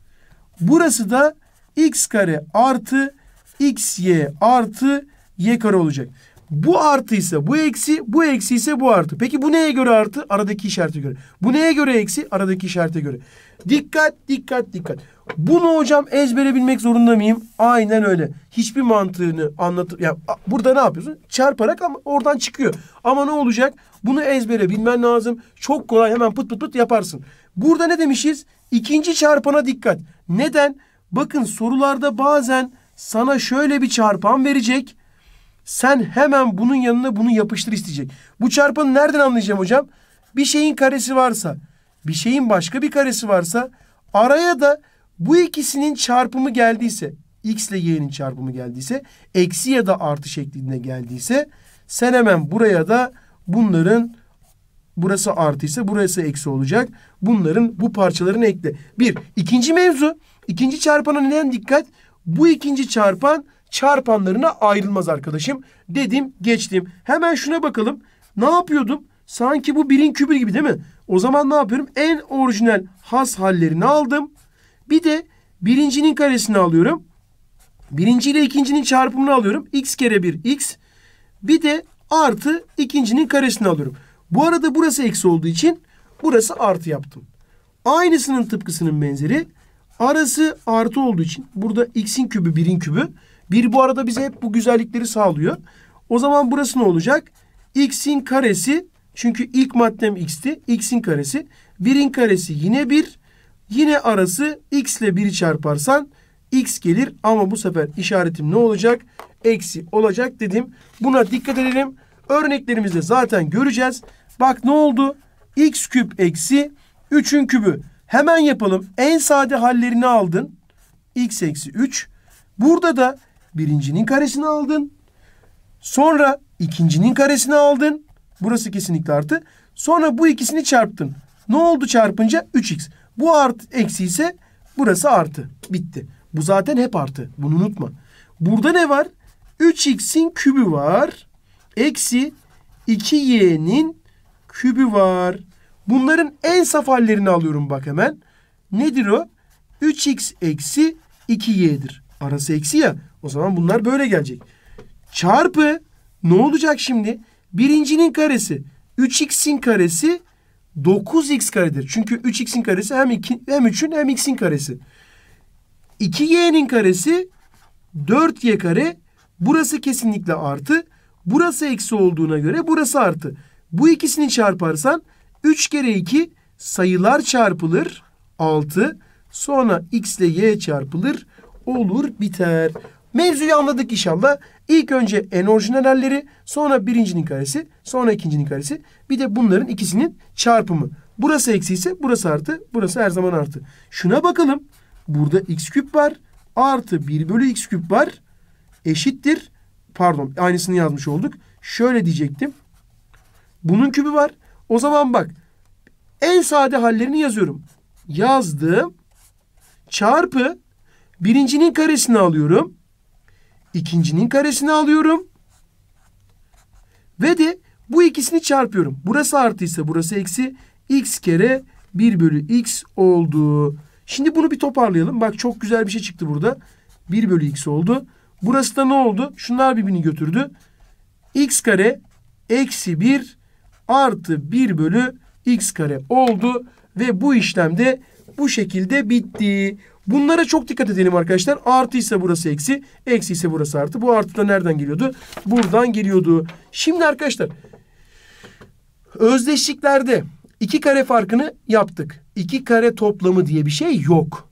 Burası da x kare artı x y artı y kare olacak. Bu artıysa bu eksi, bu eksi ise bu artı. Peki bu neye göre artı? Aradaki işarete göre. Bu neye göre eksi? Aradaki işarete göre. Dikkat, dikkat, dikkat. Bunu hocam ezbere bilmek zorunda mıyım? Aynen öyle. Hiçbir mantığını anlatır. ya burada ne yapıyorsun? Çarparak ama oradan çıkıyor. Ama ne olacak? Bunu ezbere bilmen lazım. Çok kolay hemen pıt pıt pıt yaparsın. Burada ne demişiz? İkinci çarpana dikkat. Neden? Bakın sorularda bazen sana şöyle bir çarpan verecek. Sen hemen bunun yanına bunu yapıştır isteyecek. Bu çarpanı nereden anlayacağım hocam? Bir şeyin karesi varsa, bir şeyin başka bir karesi varsa araya da bu ikisinin çarpımı geldiyse, x ile y'nin çarpımı geldiyse, eksi ya da artı şeklinde geldiyse sen hemen buraya da bunların burası artıysa burası eksi olacak. Bunların bu parçalarını ekle. Bir. ikinci mevzu İkinci çarpana neden dikkat? Bu ikinci çarpan çarpanlarına ayrılmaz arkadaşım. Dedim geçtim. Hemen şuna bakalım. Ne yapıyordum? Sanki bu birin kübü gibi değil mi? O zaman ne yapıyorum? En orijinal has hallerini aldım. Bir de birincinin karesini alıyorum. Birinci ile ikincinin çarpımını alıyorum. X kere bir X. Bir de artı ikincinin karesini alıyorum. Bu arada burası eksi olduğu için burası artı yaptım. Aynısının tıpkısının benzeri Arası artı olduğu için burada x'in kübü 1'in kübü. 1 bu arada bize hep bu güzellikleri sağlıyor. O zaman burası ne olacak? x'in karesi çünkü ilk maddem x'ti. x'in karesi. 1'in karesi yine 1. Yine arası x ile 1'i çarparsan x gelir. Ama bu sefer işaretim ne olacak? Eksi olacak dedim. Buna dikkat edelim. Örneklerimizde zaten göreceğiz. Bak ne oldu? x küp eksi 3'ün kübü. Hemen yapalım. En sade hallerini aldın. X eksi 3. Burada da birincinin karesini aldın. Sonra ikincinin karesini aldın. Burası kesinlikle artı. Sonra bu ikisini çarptın. Ne oldu çarpınca? 3x. Bu artı eksi ise burası artı. Bitti. Bu zaten hep artı. Bunu unutma. Burada ne var? 3x'in kübü var. Eksi 2y'nin kübü var. Bunların en saf hallerini alıyorum bak hemen. Nedir o? 3x eksi 2y'dir. Arası eksi ya. O zaman bunlar böyle gelecek. Çarpı ne olacak şimdi? Birincinin karesi 3x'in karesi 9x karedir. Çünkü 3x'in karesi hem, iki hem 3'ün hem x'in karesi. 2y'nin karesi 4y kare. Burası kesinlikle artı. Burası eksi olduğuna göre burası artı. Bu ikisini çarparsan 3 kere 2 sayılar çarpılır 6. Sonra x ile y çarpılır olur biter. Mevzuyu anladık inşallah. İlk önce en orijinalleri, sonra birincinin karesi, sonra ikincinin karesi. Bir de bunların ikisinin çarpımı. Burası eksi ise burası artı, burası her zaman artı. Şuna bakalım. Burada x küp var. Artı 1 bölü x küp var. Eşittir. Pardon aynısını yazmış olduk. Şöyle diyecektim. Bunun kübü var. O zaman bak en sade hallerini yazıyorum. Yazdım. Çarpı birincinin karesini alıyorum. ikincinin karesini alıyorum. Ve de bu ikisini çarpıyorum. Burası artıysa burası eksi. X kere 1 bölü X oldu. Şimdi bunu bir toparlayalım. Bak çok güzel bir şey çıktı burada. 1 bölü X oldu. Burası da ne oldu? Şunlar birbirini götürdü. X kare eksi 1 artı 1 bölü x kare oldu. Ve bu işlemde bu şekilde bitti. Bunlara çok dikkat edelim arkadaşlar. Artı ise burası eksi, eksi ise burası artı. Bu artı da nereden geliyordu? Buradan geliyordu. Şimdi arkadaşlar özdeşliklerde iki kare farkını yaptık. İki kare toplamı diye bir şey yok.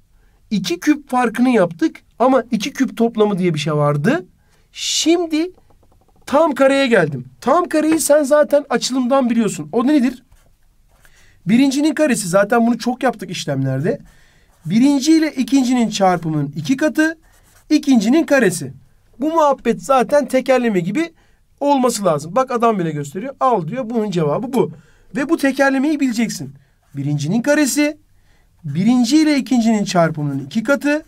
İki küp farkını yaptık ama iki küp toplamı diye bir şey vardı. Şimdi Tam kareye geldim. Tam kareyi sen zaten açılımdan biliyorsun. O nedir? Birincinin karesi zaten bunu çok yaptık işlemlerde. Birinci ile ikincinin çarpımının iki katı, ikincinin karesi. Bu muhabbet zaten tekerleme gibi olması lazım. Bak adam bile gösteriyor. Al diyor bunun cevabı bu. Ve bu tekerlemeyi bileceksin. Birincinin karesi, birinci ile ikincinin çarpımının iki katı,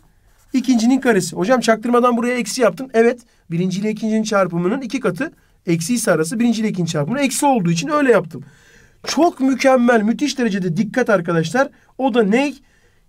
ikincinin karesi. Hocam çaktırmadan buraya eksi yaptın. Evet birinci ile ikincinin çarpımının iki katı eksi ise arası birinci ile ikinci çarpımının eksi olduğu için öyle yaptım. Çok mükemmel müthiş derecede dikkat arkadaşlar. O da ne?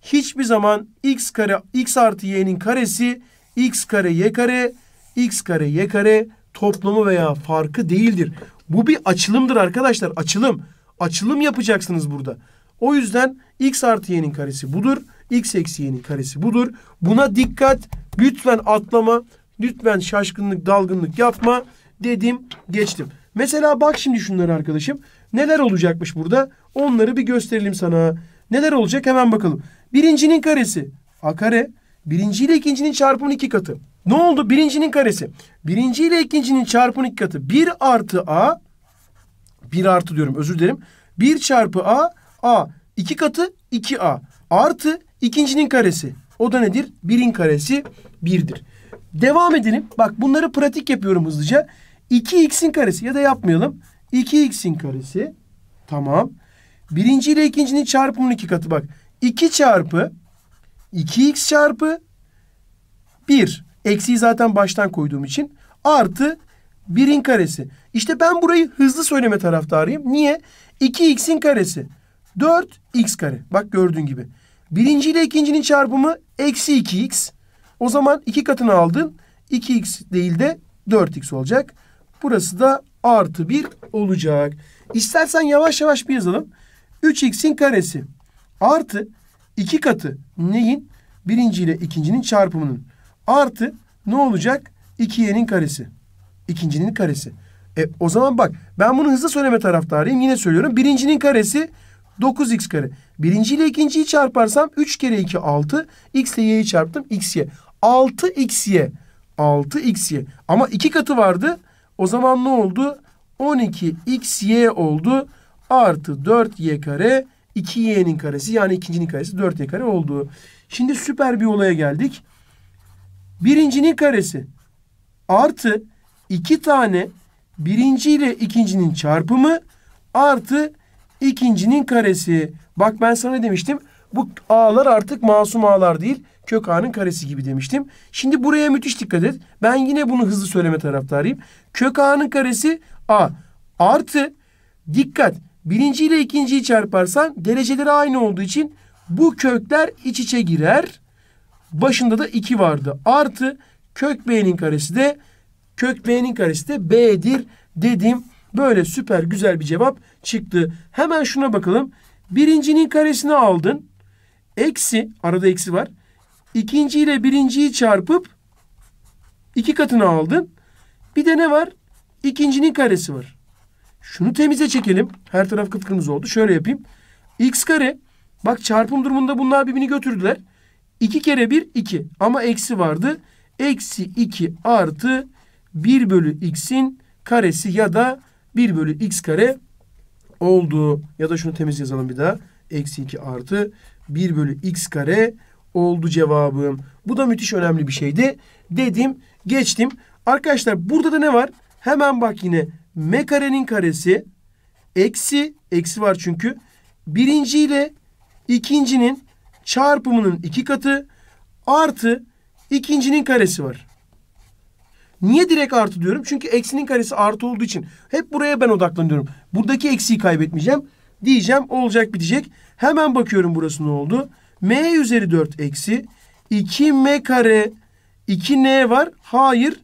Hiçbir zaman x kare x artı y'nin karesi x kare y kare x kare y kare toplamı veya farkı değildir. Bu bir açılımdır arkadaşlar açılım. Açılım yapacaksınız burada. O yüzden x artı y'nin karesi budur. X eksiğinin karesi budur. Buna dikkat. Lütfen atlama. Lütfen şaşkınlık, dalgınlık yapma. Dedim, geçtim. Mesela bak şimdi şunları arkadaşım. Neler olacakmış burada? Onları bir gösterelim sana. Neler olacak hemen bakalım. Birincinin karesi. A kare. Birinci ile ikincinin çarpımının iki katı. Ne oldu? Birincinin karesi. Birinci ile ikincinin çarpımının iki katı. Bir artı A. Bir artı diyorum özür dilerim. Bir çarpı A. A. iki katı iki a Artı İkincinin karesi. O da nedir? Birin karesi birdir. Devam edelim. Bak bunları pratik yapıyorum hızlıca. 2x'in karesi ya da yapmayalım. 2x'in karesi. Tamam. Birinci ile ikincinin çarpımının iki katı bak. 2 çarpı 2x çarpı 1. Eksiyi zaten baştan koyduğum için. Artı 1'in karesi. İşte ben burayı hızlı söyleme taraftarıyım. Niye? 2x'in karesi. 4x kare. Bak gördüğün gibi. Birinci ile ikincinin çarpımı eksi 2x. O zaman iki katını aldın. 2x değil de 4x olacak. Burası da artı 1 olacak. İstersen yavaş yavaş bir yazalım. 3x'in karesi artı iki katı neyin? Birinci ile ikincinin çarpımının. Artı ne olacak? 2y'nin karesi. İkincinin karesi. E, o zaman bak ben bunu hızlı söyleme taraftarıyım. Yine söylüyorum. Birincinin karesi 9x kare. Birinci ile ikinciyi çarparsam 3 kere 2 6. X ile y'yi çarptım. X y. 6 x y. 6 x y. Ama iki katı vardı. O zaman ne oldu? 12 x y oldu. Artı 4 y kare. 2 y'nin karesi yani ikincinin karesi 4 y kare oldu. Şimdi süper bir olaya geldik. Birincinin karesi artı iki tane birinci ile ikincinin çarpımı artı İkincinin karesi. Bak ben sana demiştim. Bu a'lar artık masum a'lar değil. Kök a'nın karesi gibi demiştim. Şimdi buraya müthiş dikkat et. Ben yine bunu hızlı söyleme taraftarıyım. Kök a'nın karesi a. Artı dikkat. Birinci ile ikinciyi çarparsan dereceleri aynı olduğu için bu kökler iç içe girer. Başında da 2 vardı. Artı kök b'nin karesi de kök b'nin karesi de b'dir dedim Böyle süper güzel bir cevap çıktı. Hemen şuna bakalım. Birincinin karesini aldın. Eksi, arada eksi var. İkinci ile birinciyi çarpıp iki katını aldın. Bir de ne var? İkincinin karesi var. Şunu temize çekelim. Her taraf kıpkırmızı oldu. Şöyle yapayım. X kare. Bak çarpım durumunda bunlar birbirini götürdüler. 2 kere 1 2 ama eksi vardı. Eksi 2 artı 1 bölü x'in karesi ya da 1 bölü x kare oldu. Ya da şunu temiz yazalım bir daha. Eksi 2 artı 1 bölü x kare oldu cevabım. Bu da müthiş önemli bir şeydi. Dedim geçtim. Arkadaşlar burada da ne var? Hemen bak yine m karenin karesi eksi eksi var çünkü. Birinci ile ikincinin çarpımının iki katı artı ikincinin karesi var. Niye direkt artı diyorum? Çünkü eksinin karesi artı olduğu için hep buraya ben odaklanıyorum. Buradaki eksiyi kaybetmeyeceğim. Diyeceğim olacak bitecek. Hemen bakıyorum burası ne oldu. M üzeri 4 eksi 2M kare 2N var. Hayır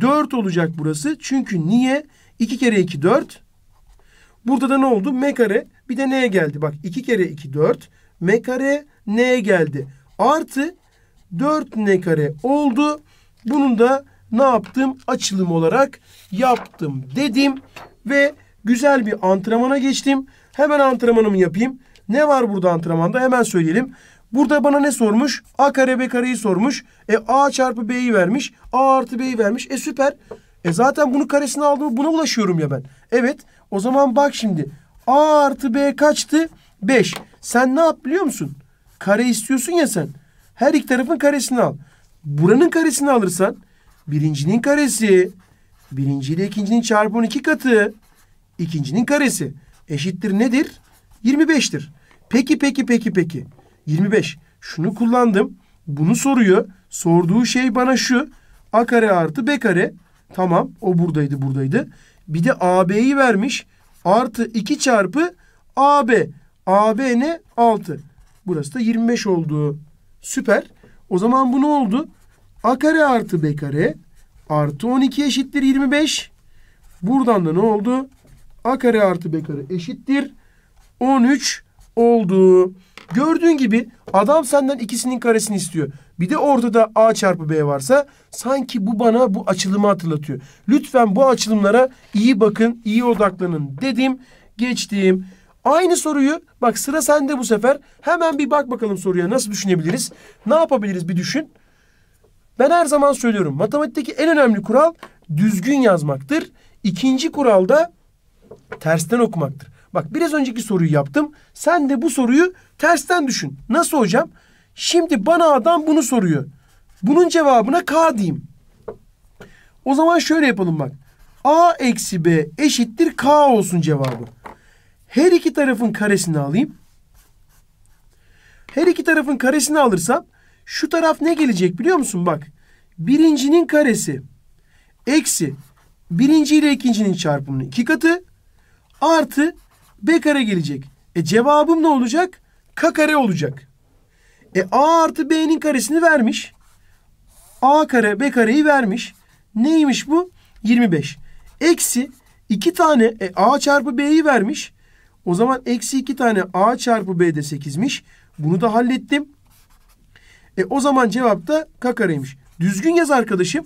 4 olacak burası. Çünkü niye? 2 kere 2 4. Burada da ne oldu? M kare bir de N geldi. Bak 2 kere 2 4. M kare N geldi. Artı 4 N kare oldu. Bunun da ne yaptım? Açılım olarak yaptım dedim ve güzel bir antrenmana geçtim. Hemen antrenmanımı yapayım. Ne var burada antrenmanda? Hemen söyleyelim. Burada bana ne sormuş? A kare B kareyi sormuş. E A çarpı B'yi vermiş. A artı B'yi vermiş. E süper. E zaten bunu karesini aldım. Buna ulaşıyorum ya ben. Evet. O zaman bak şimdi. A artı B kaçtı? 5. Sen ne yap biliyor musun? Kare istiyorsun ya sen. Her iki tarafın karesini al. Buranın karesini alırsan birincinin karesi. Birinci ile ikincinin çarpımının iki katı. ikincinin karesi. Eşittir nedir? 25'tir. Peki peki peki peki. 25. Şunu kullandım. Bunu soruyor. Sorduğu şey bana şu. A kare artı B kare. Tamam o buradaydı buradaydı. Bir de AB'yi vermiş. Artı 2 çarpı AB. AB ne? 6. Burası da 25 oldu. Süper. O zaman bu ne oldu? A kare artı B kare artı 12 eşittir 25. Buradan da ne oldu? A kare artı B kare eşittir 13 oldu. Gördüğün gibi adam senden ikisinin karesini istiyor. Bir de ortada A çarpı B varsa sanki bu bana bu açılımı hatırlatıyor. Lütfen bu açılımlara iyi bakın, iyi odaklanın dedim, geçtim. Aynı soruyu bak sıra sende bu sefer. Hemen bir bak bakalım soruya nasıl düşünebiliriz? Ne yapabiliriz bir düşün. Ben her zaman söylüyorum matematikteki en önemli kural düzgün yazmaktır. İkinci kural da tersten okumaktır. Bak biraz önceki soruyu yaptım. Sen de bu soruyu tersten düşün. Nasıl hocam? Şimdi bana adam bunu soruyor. Bunun cevabına K diyeyim. O zaman şöyle yapalım bak. A eksi B eşittir K olsun cevabı. Her iki tarafın karesini alayım. Her iki tarafın karesini alırsam şu taraf ne gelecek biliyor musun? Bak. Birincinin karesi. Eksi. Birinci ile ikincinin çarpımının iki katı. Artı B kare gelecek. E cevabım ne olacak? K kare olacak. E A artı B'nin karesini vermiş. A kare B kareyi vermiş. Neymiş bu? 25. Eksi 2 tane e, A çarpı B'yi vermiş. O zaman eksi 2 tane A çarpı B de 8'miş. Bunu da hallettim. E o zaman cevap da kakaraymış. Düzgün yaz arkadaşım.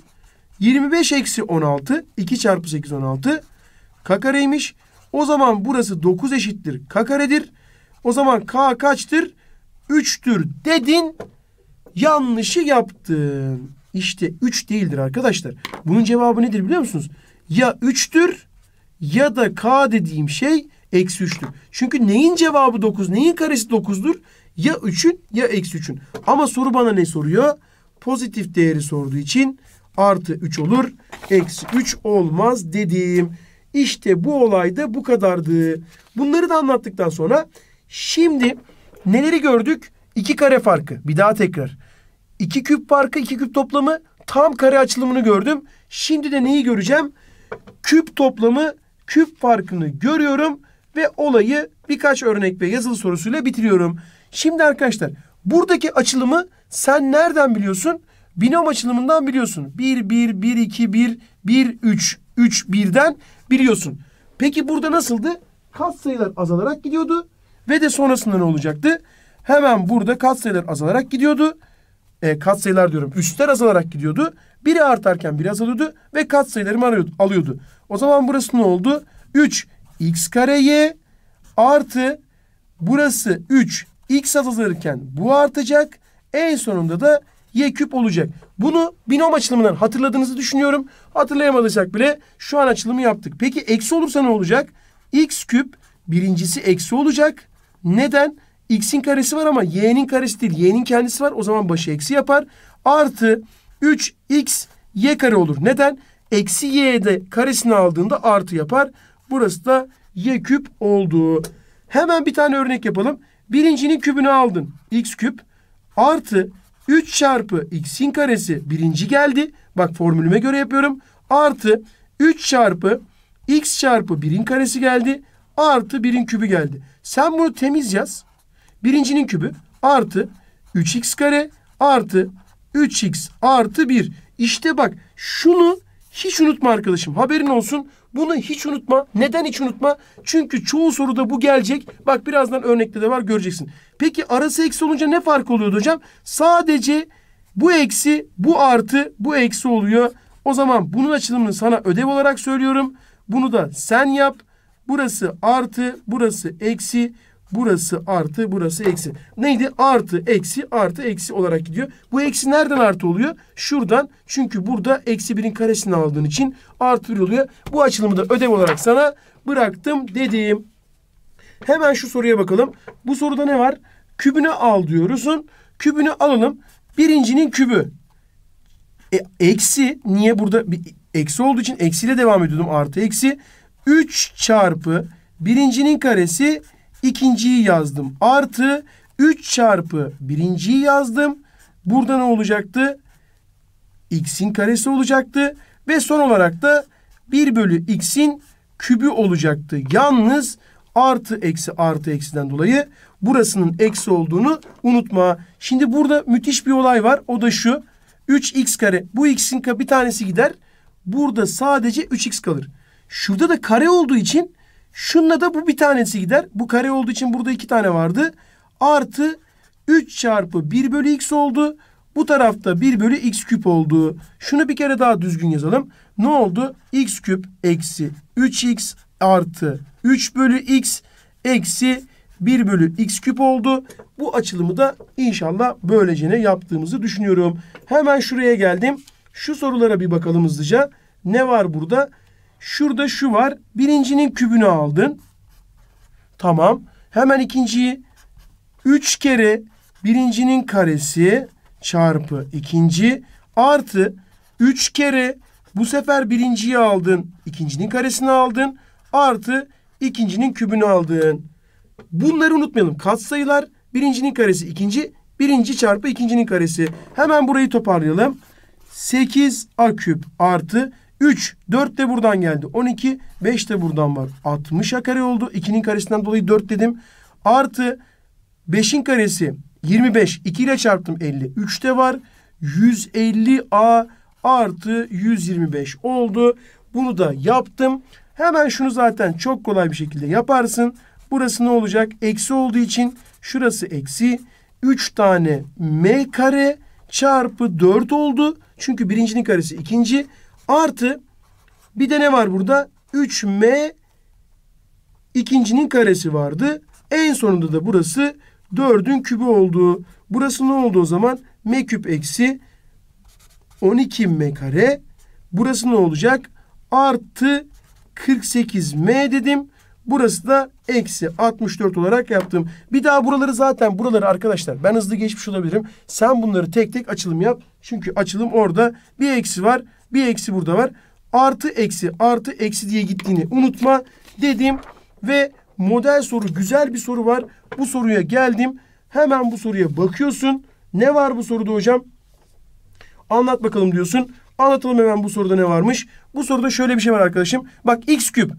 25 eksi 16. 2 çarpı 8 16. Kakareymiş. O zaman burası 9 eşittir kakaredir. O zaman k kaçtır? 3'tür dedin. Yanlışı yaptın. İşte 3 değildir arkadaşlar. Bunun cevabı nedir biliyor musunuz? Ya 3'tür ya da k dediğim şey eksi 3'tür. Çünkü neyin cevabı 9? Neyin karesi 9'dur? Ya 3'ün ya eksi 3'ün. Ama soru bana ne soruyor? Pozitif değeri sorduğu için artı 3 olur. Eksi 3 olmaz dedim. İşte bu olayda bu kadardı. Bunları da anlattıktan sonra şimdi neleri gördük? 2 kare farkı. Bir daha tekrar. 2 küp farkı, 2 küp toplamı tam kare açılımını gördüm. Şimdi de neyi göreceğim? Küp toplamı, küp farkını görüyorum ve olayı birkaç örnek ve yazılı sorusuyla bitiriyorum. Şimdi arkadaşlar buradaki açılımı sen nereden biliyorsun? Binom açılımından biliyorsun. 1, 1, 1, 2, 1, 1, 3, 3, 1'den biliyorsun. Peki burada nasıldı? Kat sayılar azalarak gidiyordu. Ve de sonrasında ne olacaktı? Hemen burada kat sayılar azalarak gidiyordu. E, kat sayılar diyorum üstler azalarak gidiyordu. Biri artarken biri azalıyordu ve kat sayılarımı alıyordu. O zaman burası ne oldu? 3 x kareye artı burası 3 x azalırken bu artacak. En sonunda da y küp olacak. Bunu binom açılımından hatırladığınızı düşünüyorum. Hatırlayamadıysak bile şu an açılımı yaptık. Peki eksi olursa ne olacak? x küp birincisi eksi olacak. Neden? x'in karesi var ama y'nin karesi değil. Y'nin kendisi var. O zaman başı eksi yapar. Artı 3x y kare olur. Neden? Eksi y'de karesini aldığında artı yapar. Burası da y küp oldu. Hemen bir tane örnek yapalım. Birincinin kübünü aldın. X küp artı 3 çarpı x'in karesi birinci geldi. Bak formülüme göre yapıyorum. Artı 3 çarpı x çarpı 1'in karesi geldi. Artı 1'in kübü geldi. Sen bunu temiz yaz. Birincinin kübü artı 3x kare artı 3x artı 1. İşte bak şunu hiç unutma arkadaşım. Haberin olsun bunu hiç unutma. Neden hiç unutma? Çünkü çoğu soruda bu gelecek. Bak birazdan örnekte de var göreceksin. Peki arası eksi olunca ne fark oluyordu hocam? Sadece bu eksi, bu artı, bu eksi oluyor. O zaman bunun açılımını sana ödev olarak söylüyorum. Bunu da sen yap. Burası artı, burası eksi. Burası artı, burası eksi. Neydi? Artı, eksi, artı, eksi olarak gidiyor. Bu eksi nereden artı oluyor? Şuradan. Çünkü burada eksi birin karesini aldığın için artı bir oluyor. Bu açılımı da ödev olarak sana bıraktım dediğim. Hemen şu soruya bakalım. Bu soruda ne var? Kübünü al diyoruzun. Kübünü alalım. Birincinin kübü. E, eksi niye burada bir eksi olduğu için eksiyle devam ediyordum. Artı eksi. 3 çarpı birincinin karesi ikinciyi yazdım. Artı 3 çarpı birinciyi yazdım. Burada ne olacaktı? X'in karesi olacaktı. Ve son olarak da 1 bölü X'in kübü olacaktı. Yalnız artı eksi artı eksiden dolayı burasının eksi olduğunu unutma. Şimdi burada müthiş bir olay var. O da şu. 3x kare. Bu x'in bir tanesi gider. Burada sadece 3x kalır. Şurada da kare olduğu için şunla da bu bir tanesi gider. Bu kare olduğu için burada iki tane vardı. Artı 3 çarpı 1 bölü x oldu. Bu tarafta 1 bölü x küp oldu. Şunu bir kere daha düzgün yazalım. Ne oldu? x küp eksi 3x artı 3 bölü x eksi 1 bölü x küp oldu. Bu açılımı da inşallah böylece ne yaptığımızı düşünüyorum. Hemen şuraya geldim. Şu sorulara bir bakalım hızlıca. Ne var burada? Şurada şu var. Birincinin kübünü aldın. Tamam. Hemen ikinciyi 3 kere birincinin karesi çarpı ikinci artı 3 kere bu sefer birinciyi aldın. ikincinin karesini aldın. Artı ikincinin kübünü aldın. Bunları unutmayalım. Katsayılar birincinin karesi ikinci. Birinci çarpı ikincinin karesi. Hemen burayı toparlayalım. 8a küp artı 3. 4 de buradan geldi. 12. 5 de buradan var. 60 kare oldu. 2'nin karesinden dolayı 4 dedim. Artı 5'in karesi 25. 2 ile çarptım 50. 3 de var. 150A artı 125 oldu. Bunu da yaptım. Hemen şunu zaten çok kolay bir şekilde yaparsın. Burası ne olacak? Eksi olduğu için şurası eksi. 3 tane m kare çarpı 4 oldu. Çünkü birincinin karesi ikinci. Artı bir de ne var burada? 3m ikincinin karesi vardı. En sonunda da burası 4'ün kübü oldu. Burası ne oldu o zaman? m küp eksi 12m kare. Burası ne olacak? Artı 48m dedim. Burası da eksi 64 olarak yaptım. Bir daha buraları zaten buraları arkadaşlar ben hızlı geçmiş olabilirim. Sen bunları tek tek açılım yap. Çünkü açılım orada bir eksi var bir eksi burada var. Artı eksi artı eksi diye gittiğini unutma dedim. Ve model soru güzel bir soru var. Bu soruya geldim. Hemen bu soruya bakıyorsun. Ne var bu soruda hocam? Anlat bakalım diyorsun. Anlatalım hemen bu soruda ne varmış. Bu soruda şöyle bir şey var arkadaşım. Bak x küp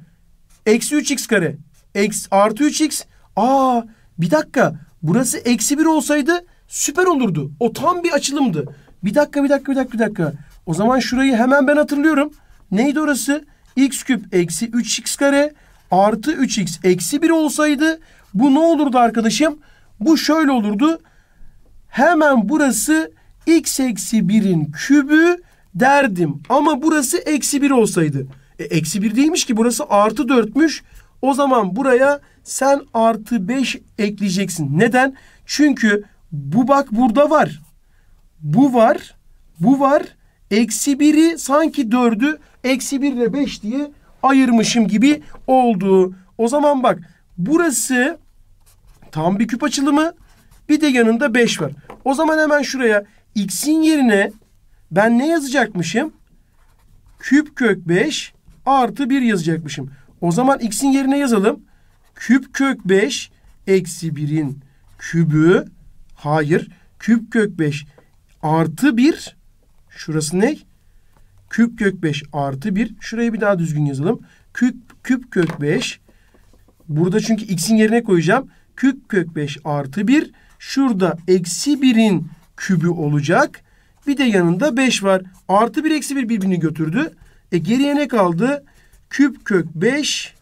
Eksi 3x kare. Eksi, artı 3x. Aa bir dakika. Burası eksi 1 olsaydı süper olurdu. O tam bir açılımdı. Bir dakika bir dakika bir dakika bir dakika. O zaman şurayı hemen ben hatırlıyorum. Neydi orası? x küp eksi 3x kare artı 3x eksi 1 olsaydı bu ne olurdu arkadaşım? Bu şöyle olurdu. Hemen burası x eksi 1'in kübü derdim. Ama burası eksi 1 olsaydı. E, eksi bir değilmiş ki burası artı dörtmüş. O zaman buraya sen artı beş ekleyeceksin. Neden? Çünkü bu bak burada var. Bu var. Bu var. Eksi biri sanki dördü eksi bir ile beş diye ayırmışım gibi oldu. O zaman bak burası tam bir küp açılımı. Bir de yanında beş var. O zaman hemen şuraya x'in yerine ben ne yazacakmışım? Küp kök beş artı 1 yazacakmışım. O zaman x'in yerine yazalım. Küp kök 5 eksi 1'in kübü. Hayır. Küp kök 5 artı 1. Şurası ne? Küp kök 5 artı 1. Şurayı bir daha düzgün yazalım. Küp, küp kök 5. Burada çünkü x'in yerine koyacağım. Küp kök 5 artı 1. Şurada eksi 1'in kübü olacak. Bir de yanında 5 var. Artı 1 eksi 1 birbirini götürdü. E geriye ne kaldı? Küp kök 5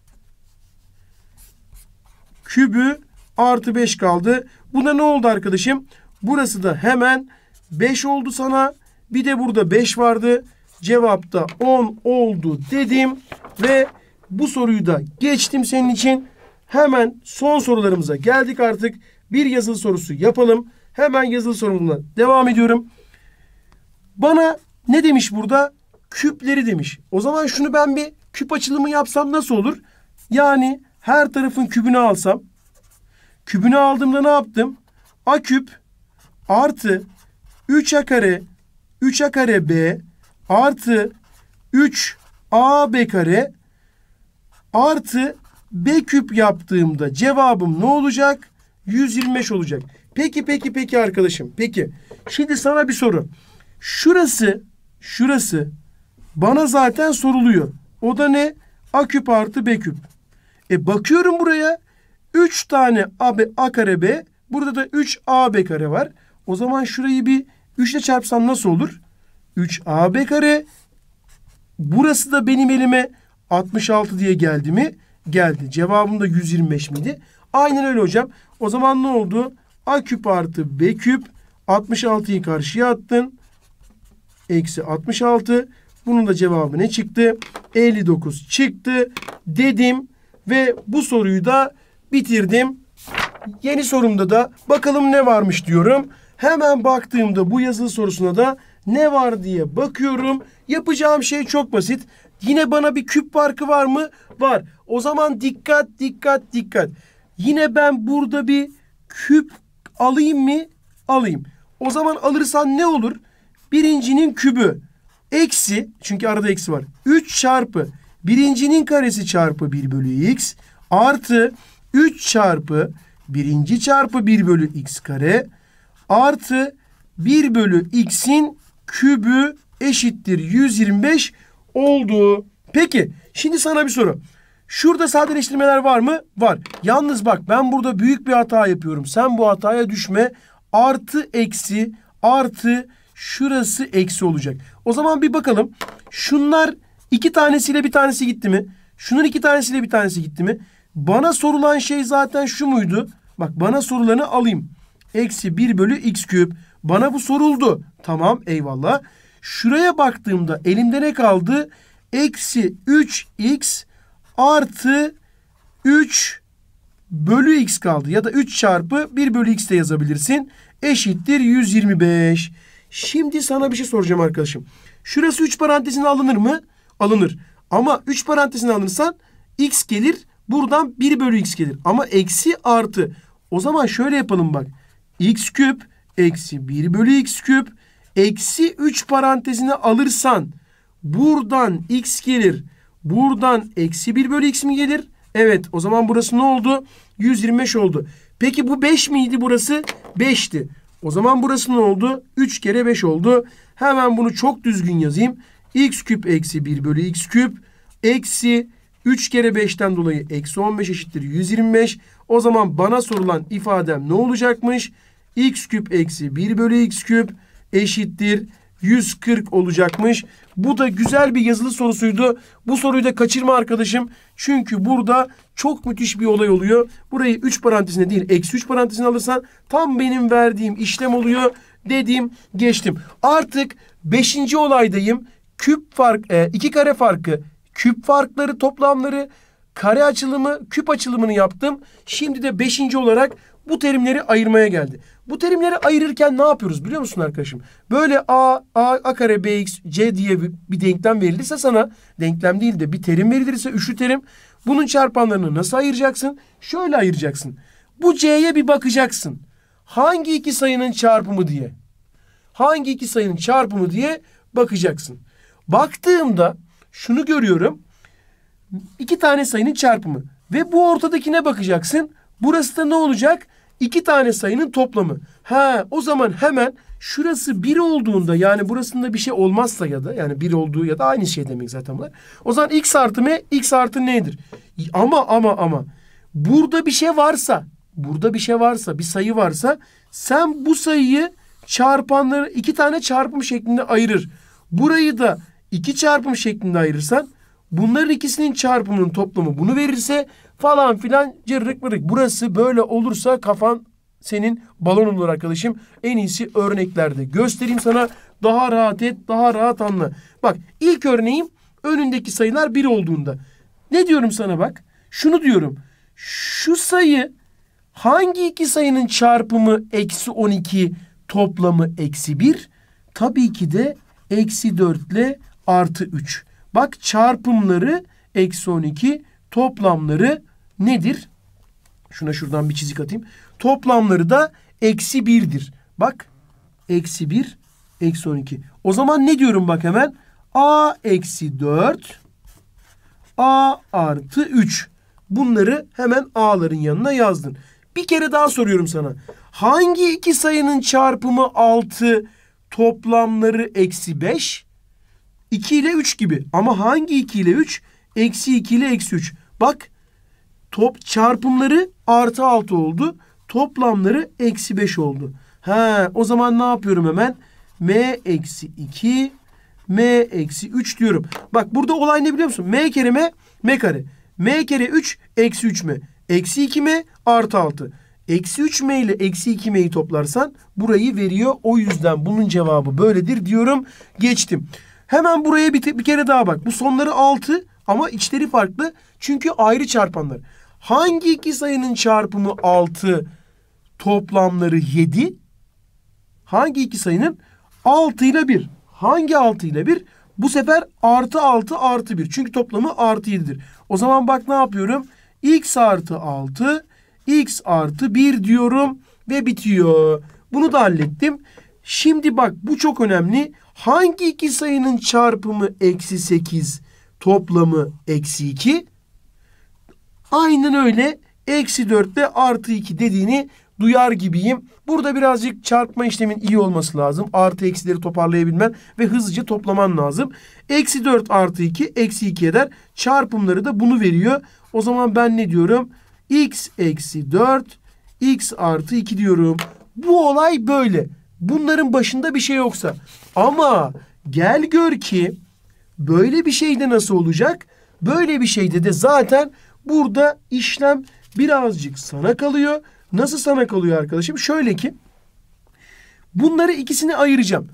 kübü artı 5 kaldı. Bu da ne oldu arkadaşım? Burası da hemen 5 oldu sana. Bir de burada 5 vardı. Cevapta 10 oldu dedim. Ve bu soruyu da geçtim senin için. Hemen son sorularımıza geldik artık. Bir yazılı sorusu yapalım. Hemen yazılı sorumluluğuna devam ediyorum. Bana ne demiş burada? küpleri demiş. O zaman şunu ben bir küp açılımı yapsam nasıl olur? Yani her tarafın kübünü alsam. Kübünü aldığımda ne yaptım? A küp artı 3A kare 3A kare B artı 3 AB kare artı B küp yaptığımda cevabım ne olacak? 125 olacak. Peki peki peki arkadaşım. Peki. Şimdi sana bir soru. Şurası şurası bana zaten soruluyor. O da ne? A küp artı B küp. E bakıyorum buraya. 3 tane A, B, A kare B. Burada da 3 b kare var. O zaman şurayı bir 3 ile çarpsam nasıl olur? 3 b kare. Burası da benim elime 66 diye geldi mi? Geldi. Cevabım da 125 miydi? Aynen öyle hocam. O zaman ne oldu? A küp artı B küp. 66'yı karşıya attın. Eksi 66. Bunun da cevabı ne çıktı? 59 çıktı dedim ve bu soruyu da bitirdim. Yeni sorumda da bakalım ne varmış diyorum. Hemen baktığımda bu yazılı sorusuna da ne var diye bakıyorum. Yapacağım şey çok basit. Yine bana bir küp farkı var mı? Var. O zaman dikkat dikkat dikkat. Yine ben burada bir küp alayım mı? Alayım. O zaman alırsan ne olur? Birincinin kübü. Eksi çünkü arada eksi var. 3 çarpı birincinin karesi çarpı 1 bölü x artı 3 çarpı birinci çarpı 1 bölü x kare artı 1 bölü x'in kübü eşittir 125 oldu. Peki şimdi sana bir soru. Şurada sadeleştirmeler var mı? Var. Yalnız bak ben burada büyük bir hata yapıyorum. Sen bu hataya düşme. Artı eksi artı Şurası eksi olacak. O zaman bir bakalım. Şunlar iki tanesiyle bir tanesi gitti mi? Şunun iki tanesiyle bir tanesi gitti mi? Bana sorulan şey zaten şu muydu? Bak bana sorulanı alayım. Eksi 1 bölü x küp. Bana bu soruldu. Tamam eyvallah. Şuraya baktığımda elimde ne kaldı? Eksi 3x artı 3 bölü x kaldı. Ya da 3 çarpı 1 bölü x de yazabilirsin. Eşittir 125. Şimdi sana bir şey soracağım arkadaşım. Şurası üç parantezine alınır mı? Alınır. Ama üç parantezine alırsan x gelir. Buradan 1 bölü x gelir. Ama eksi artı. O zaman şöyle yapalım bak. x küp eksi 1 bölü x küp eksi 3 parantezine alırsan buradan x gelir. Buradan eksi 1 bölü x mi gelir? Evet o zaman burası ne oldu? 125 oldu. Peki bu 5 miydi burası? 5'ti. O zaman burası ne oldu? 3 kere 5 oldu. Hemen bunu çok düzgün yazayım. x küp eksi 1 bölü x küp eksi 3 kere 5'ten dolayı eksi 15 eşittir 125. O zaman bana sorulan ifadem ne olacakmış? x küp eksi 1 bölü x küp eşittir 140 olacakmış. Bu da güzel bir yazılı sorusuydu. Bu soruyu da kaçırma arkadaşım. Çünkü burada çok müthiş bir olay oluyor. Burayı 3 parantezine değil eksi 3 parantezine alırsan tam benim verdiğim işlem oluyor. Dediğim geçtim. Artık 5. olaydayım. Küp fark, e, iki kare farkı, küp farkları toplamları, kare açılımı, küp açılımını yaptım. Şimdi de 5. olarak bu terimleri ayırmaya geldi. Bu terimleri ayırırken ne yapıyoruz biliyor musun arkadaşım? Böyle A, A, A kare BX, C diye bir, bir denklem verilirse sana denklem değil de bir terim verilirse üçlü terim. Bunun çarpanlarını nasıl ayıracaksın? Şöyle ayıracaksın. Bu C'ye bir bakacaksın. Hangi iki sayının çarpımı diye. Hangi iki sayının çarpımı diye bakacaksın. Baktığımda şunu görüyorum. İki tane sayının çarpımı. Ve bu ortadakine bakacaksın. Burası da ne olacak? İki tane sayının toplamı. Ha o zaman hemen şurası bir olduğunda yani burasında bir şey olmazsa ya da yani bir olduğu ya da aynı şey demek zaten bunlar. O zaman x artı m x artı nedir? Ama ama ama burada bir şey varsa burada bir şey varsa bir sayı varsa sen bu sayıyı çarpanları iki tane çarpım şeklinde ayırır. Burayı da iki çarpım şeklinde ayırırsan bunların ikisinin çarpımının toplamı bunu verirse falan filan cırrık mırık. Burası böyle olursa kafan senin balon olur arkadaşım. En iyisi örneklerde. Göstereyim sana daha rahat et, daha rahat anla. Bak ilk örneğim önündeki sayılar bir olduğunda. Ne diyorum sana bak? Şunu diyorum. Şu sayı hangi iki sayının çarpımı eksi 12 toplamı eksi 1? Tabii ki de eksi 4 ile artı 3. Bak çarpımları eksi 12 toplamları nedir? Şuna şuradan bir çizik atayım. Toplamları da eksi birdir. Bak eksi bir eksi on iki. O zaman ne diyorum bak hemen? A eksi dört A artı üç. Bunları hemen A'ların yanına yazdın. Bir kere daha soruyorum sana. Hangi iki sayının çarpımı altı? toplamları eksi beş? 2 ile 3 gibi. Ama hangi 2 ile 3? Eksi 2 ile eksi 3. Bak top çarpımları artı 6 oldu. Toplamları eksi 5 oldu. Ha, o zaman ne yapıyorum hemen? M eksi 2 M eksi 3 diyorum. Bak burada olay ne biliyor musun? M kere M, M kare. M kere 3 eksi 3 M. Eksi 2 M artı 6. Eksi 3 M ile eksi 2 M'yi toplarsan burayı veriyor. O yüzden bunun cevabı böyledir diyorum. Geçtim. Hemen buraya bir, bir kere daha bak. Bu sonları 6. Ama içleri farklı çünkü ayrı çarpanlar. Hangi iki sayının çarpımı 6 toplamları 7? Hangi iki sayının 6 ile 1? Hangi 6 ile 1? Bu sefer artı 6 artı 1. Çünkü toplamı artı 7'dir. O zaman bak ne yapıyorum? X artı 6, X artı 1 diyorum ve bitiyor. Bunu da hallettim. Şimdi bak bu çok önemli. Hangi iki sayının çarpımı eksi 8? toplamı eksi 2. Aynen öyle eksi 4 de artı 2 dediğini duyar gibiyim. Burada birazcık çarpma işlemin iyi olması lazım. Artı eksileri toparlayabilmen ve hızlıca toplaman lazım. Eksi 4 artı 2 eksi 2 eder. Çarpımları da bunu veriyor. O zaman ben ne diyorum? X eksi 4 X artı 2 diyorum. Bu olay böyle. Bunların başında bir şey yoksa. Ama gel gör ki Böyle bir şeyde nasıl olacak? Böyle bir şeyde de zaten burada işlem birazcık sana kalıyor. Nasıl sana kalıyor arkadaşım? Şöyle ki bunları ikisini ayıracağım.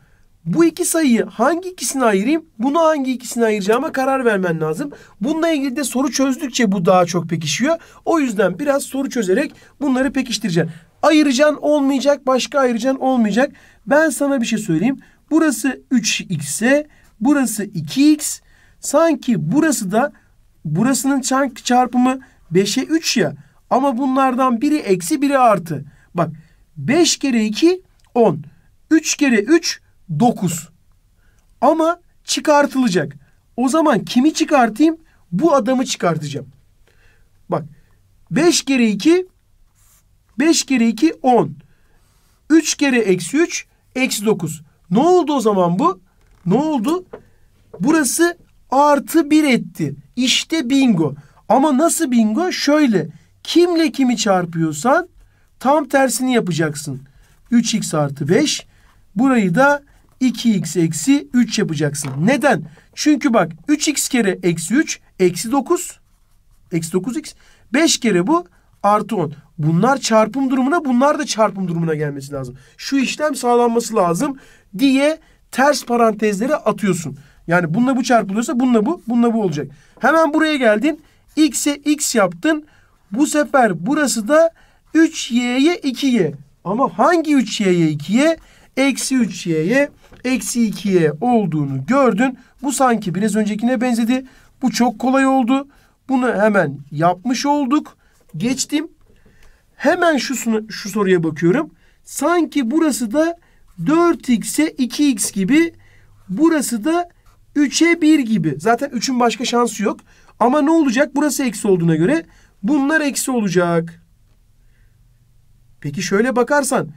Bu iki sayıyı hangi ikisini ayırayım? Bunu hangi ikisini ayıracağıma karar vermen lazım. Bununla ilgili de soru çözdükçe bu daha çok pekişiyor. O yüzden biraz soru çözerek bunları pekiştireceğim. Ayıracaksın olmayacak, başka ayıracaksın olmayacak. Ben sana bir şey söyleyeyim. Burası 3 xe Burası 2x. Sanki burası da burasının çarpımı 5'e 3 ya. Ama bunlardan biri eksi biri artı. Bak 5 kere 2 10. 3 kere 3 9. Ama çıkartılacak. O zaman kimi çıkartayım? Bu adamı çıkartacağım. Bak 5 kere 2 5 kere 2 10. 3 kere eksi 3 eksi 9. Ne oldu o zaman bu? Ne oldu? Burası artı bir etti. İşte bingo. Ama nasıl bingo? Şöyle. Kimle kimi çarpıyorsan tam tersini yapacaksın. 3x artı 5. Burayı da 2x eksi 3 yapacaksın. Neden? Çünkü bak 3x kere eksi 3 eksi 9. Eksi 9x. 5 kere bu artı 10. Bunlar çarpım durumuna bunlar da çarpım durumuna gelmesi lazım. Şu işlem sağlanması lazım diye ters parantezlere atıyorsun. Yani bununla bu çarpılıyorsa bununla bu, bununla bu olacak. Hemen buraya geldin. X'e X yaptın. Bu sefer burası da 3Y'ye 2Y. Ama hangi 3Y'ye 2Y? Eksi 3Y'ye, eksi 2Y olduğunu gördün. Bu sanki biraz öncekine benzedi. Bu çok kolay oldu. Bunu hemen yapmış olduk. Geçtim. Hemen şu, şu soruya bakıyorum. Sanki burası da 4x'e 2x gibi. Burası da 3'e 1 gibi. Zaten 3'ün başka şansı yok. Ama ne olacak? Burası eksi olduğuna göre bunlar eksi olacak. Peki şöyle bakarsan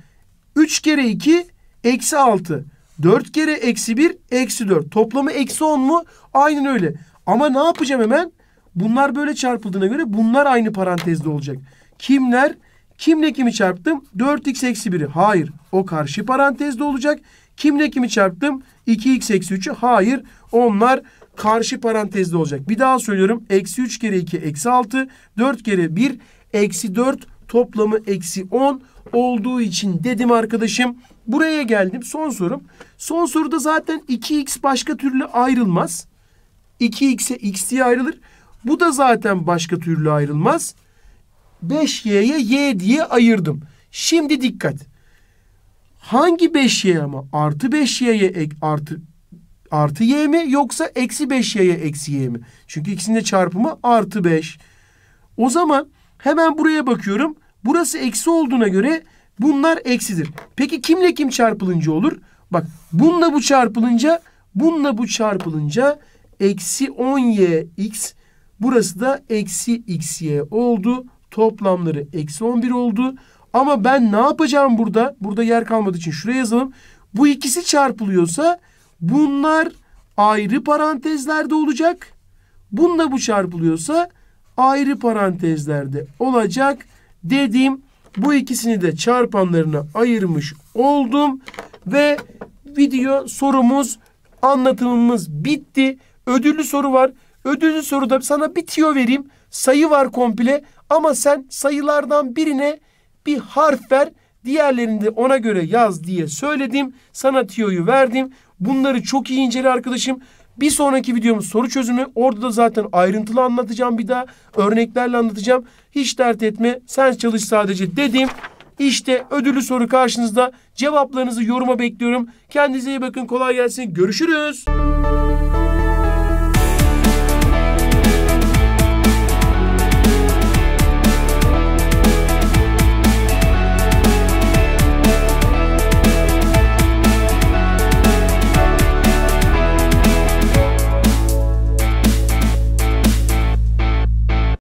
3 kere 2 eksi 6. 4 kere eksi 1 eksi 4. Toplamı eksi 10 mu? Aynen öyle. Ama ne yapacağım hemen? Bunlar böyle çarpıldığına göre bunlar aynı parantezde olacak. Kimler? Kimle kimi çarptım? 4x eksi 1'i. Hayır. O karşı parantezde olacak. Kimle kimi çarptım? 2x eksi 3'ü. Hayır. Onlar karşı parantezde olacak. Bir daha söylüyorum. Eksi 3 kere 2 eksi 6. 4 kere 1 eksi 4 toplamı eksi 10 olduğu için dedim arkadaşım. Buraya geldim. Son sorum. Son soruda zaten 2x başka türlü ayrılmaz. 2x'e x diye ayrılır. Bu da zaten başka türlü ayrılmaz. 5Y'ye Y diye ayırdım. Şimdi dikkat. Hangi 5Y ama? Artı 5Y'ye artı artı y mi yoksa eksi 5 y'ye eksi y mi? Çünkü ikisinin de çarpımı artı 5. O zaman hemen buraya bakıyorum. Burası eksi olduğuna göre bunlar eksidir. Peki kimle kim çarpılınca olur? Bak bununla bu çarpılınca bununla bu çarpılınca eksi 10y x burası da eksi xy oldu toplamları eksi 11 oldu. Ama ben ne yapacağım burada? Burada yer kalmadığı için şuraya yazalım. Bu ikisi çarpılıyorsa bunlar ayrı parantezlerde olacak. Bununla bu çarpılıyorsa ayrı parantezlerde olacak dediğim bu ikisini de çarpanlarına ayırmış oldum ve video sorumuz anlatımımız bitti. Ödüllü soru var. Ödüllü soruda sana bir tiyo vereyim. Sayı var komple ama sen sayılardan birine bir harf ver, diğerlerini de ona göre yaz diye söyledim. Sana tiyoyu verdim. Bunları çok iyi incele arkadaşım. Bir sonraki videomuz soru çözümü. Orada da zaten ayrıntılı anlatacağım bir daha. Örneklerle anlatacağım. Hiç dert etme. Sen çalış sadece dedim. İşte ödüllü soru karşınızda. Cevaplarınızı yoruma bekliyorum. Kendinize iyi bakın. Kolay gelsin. Görüşürüz.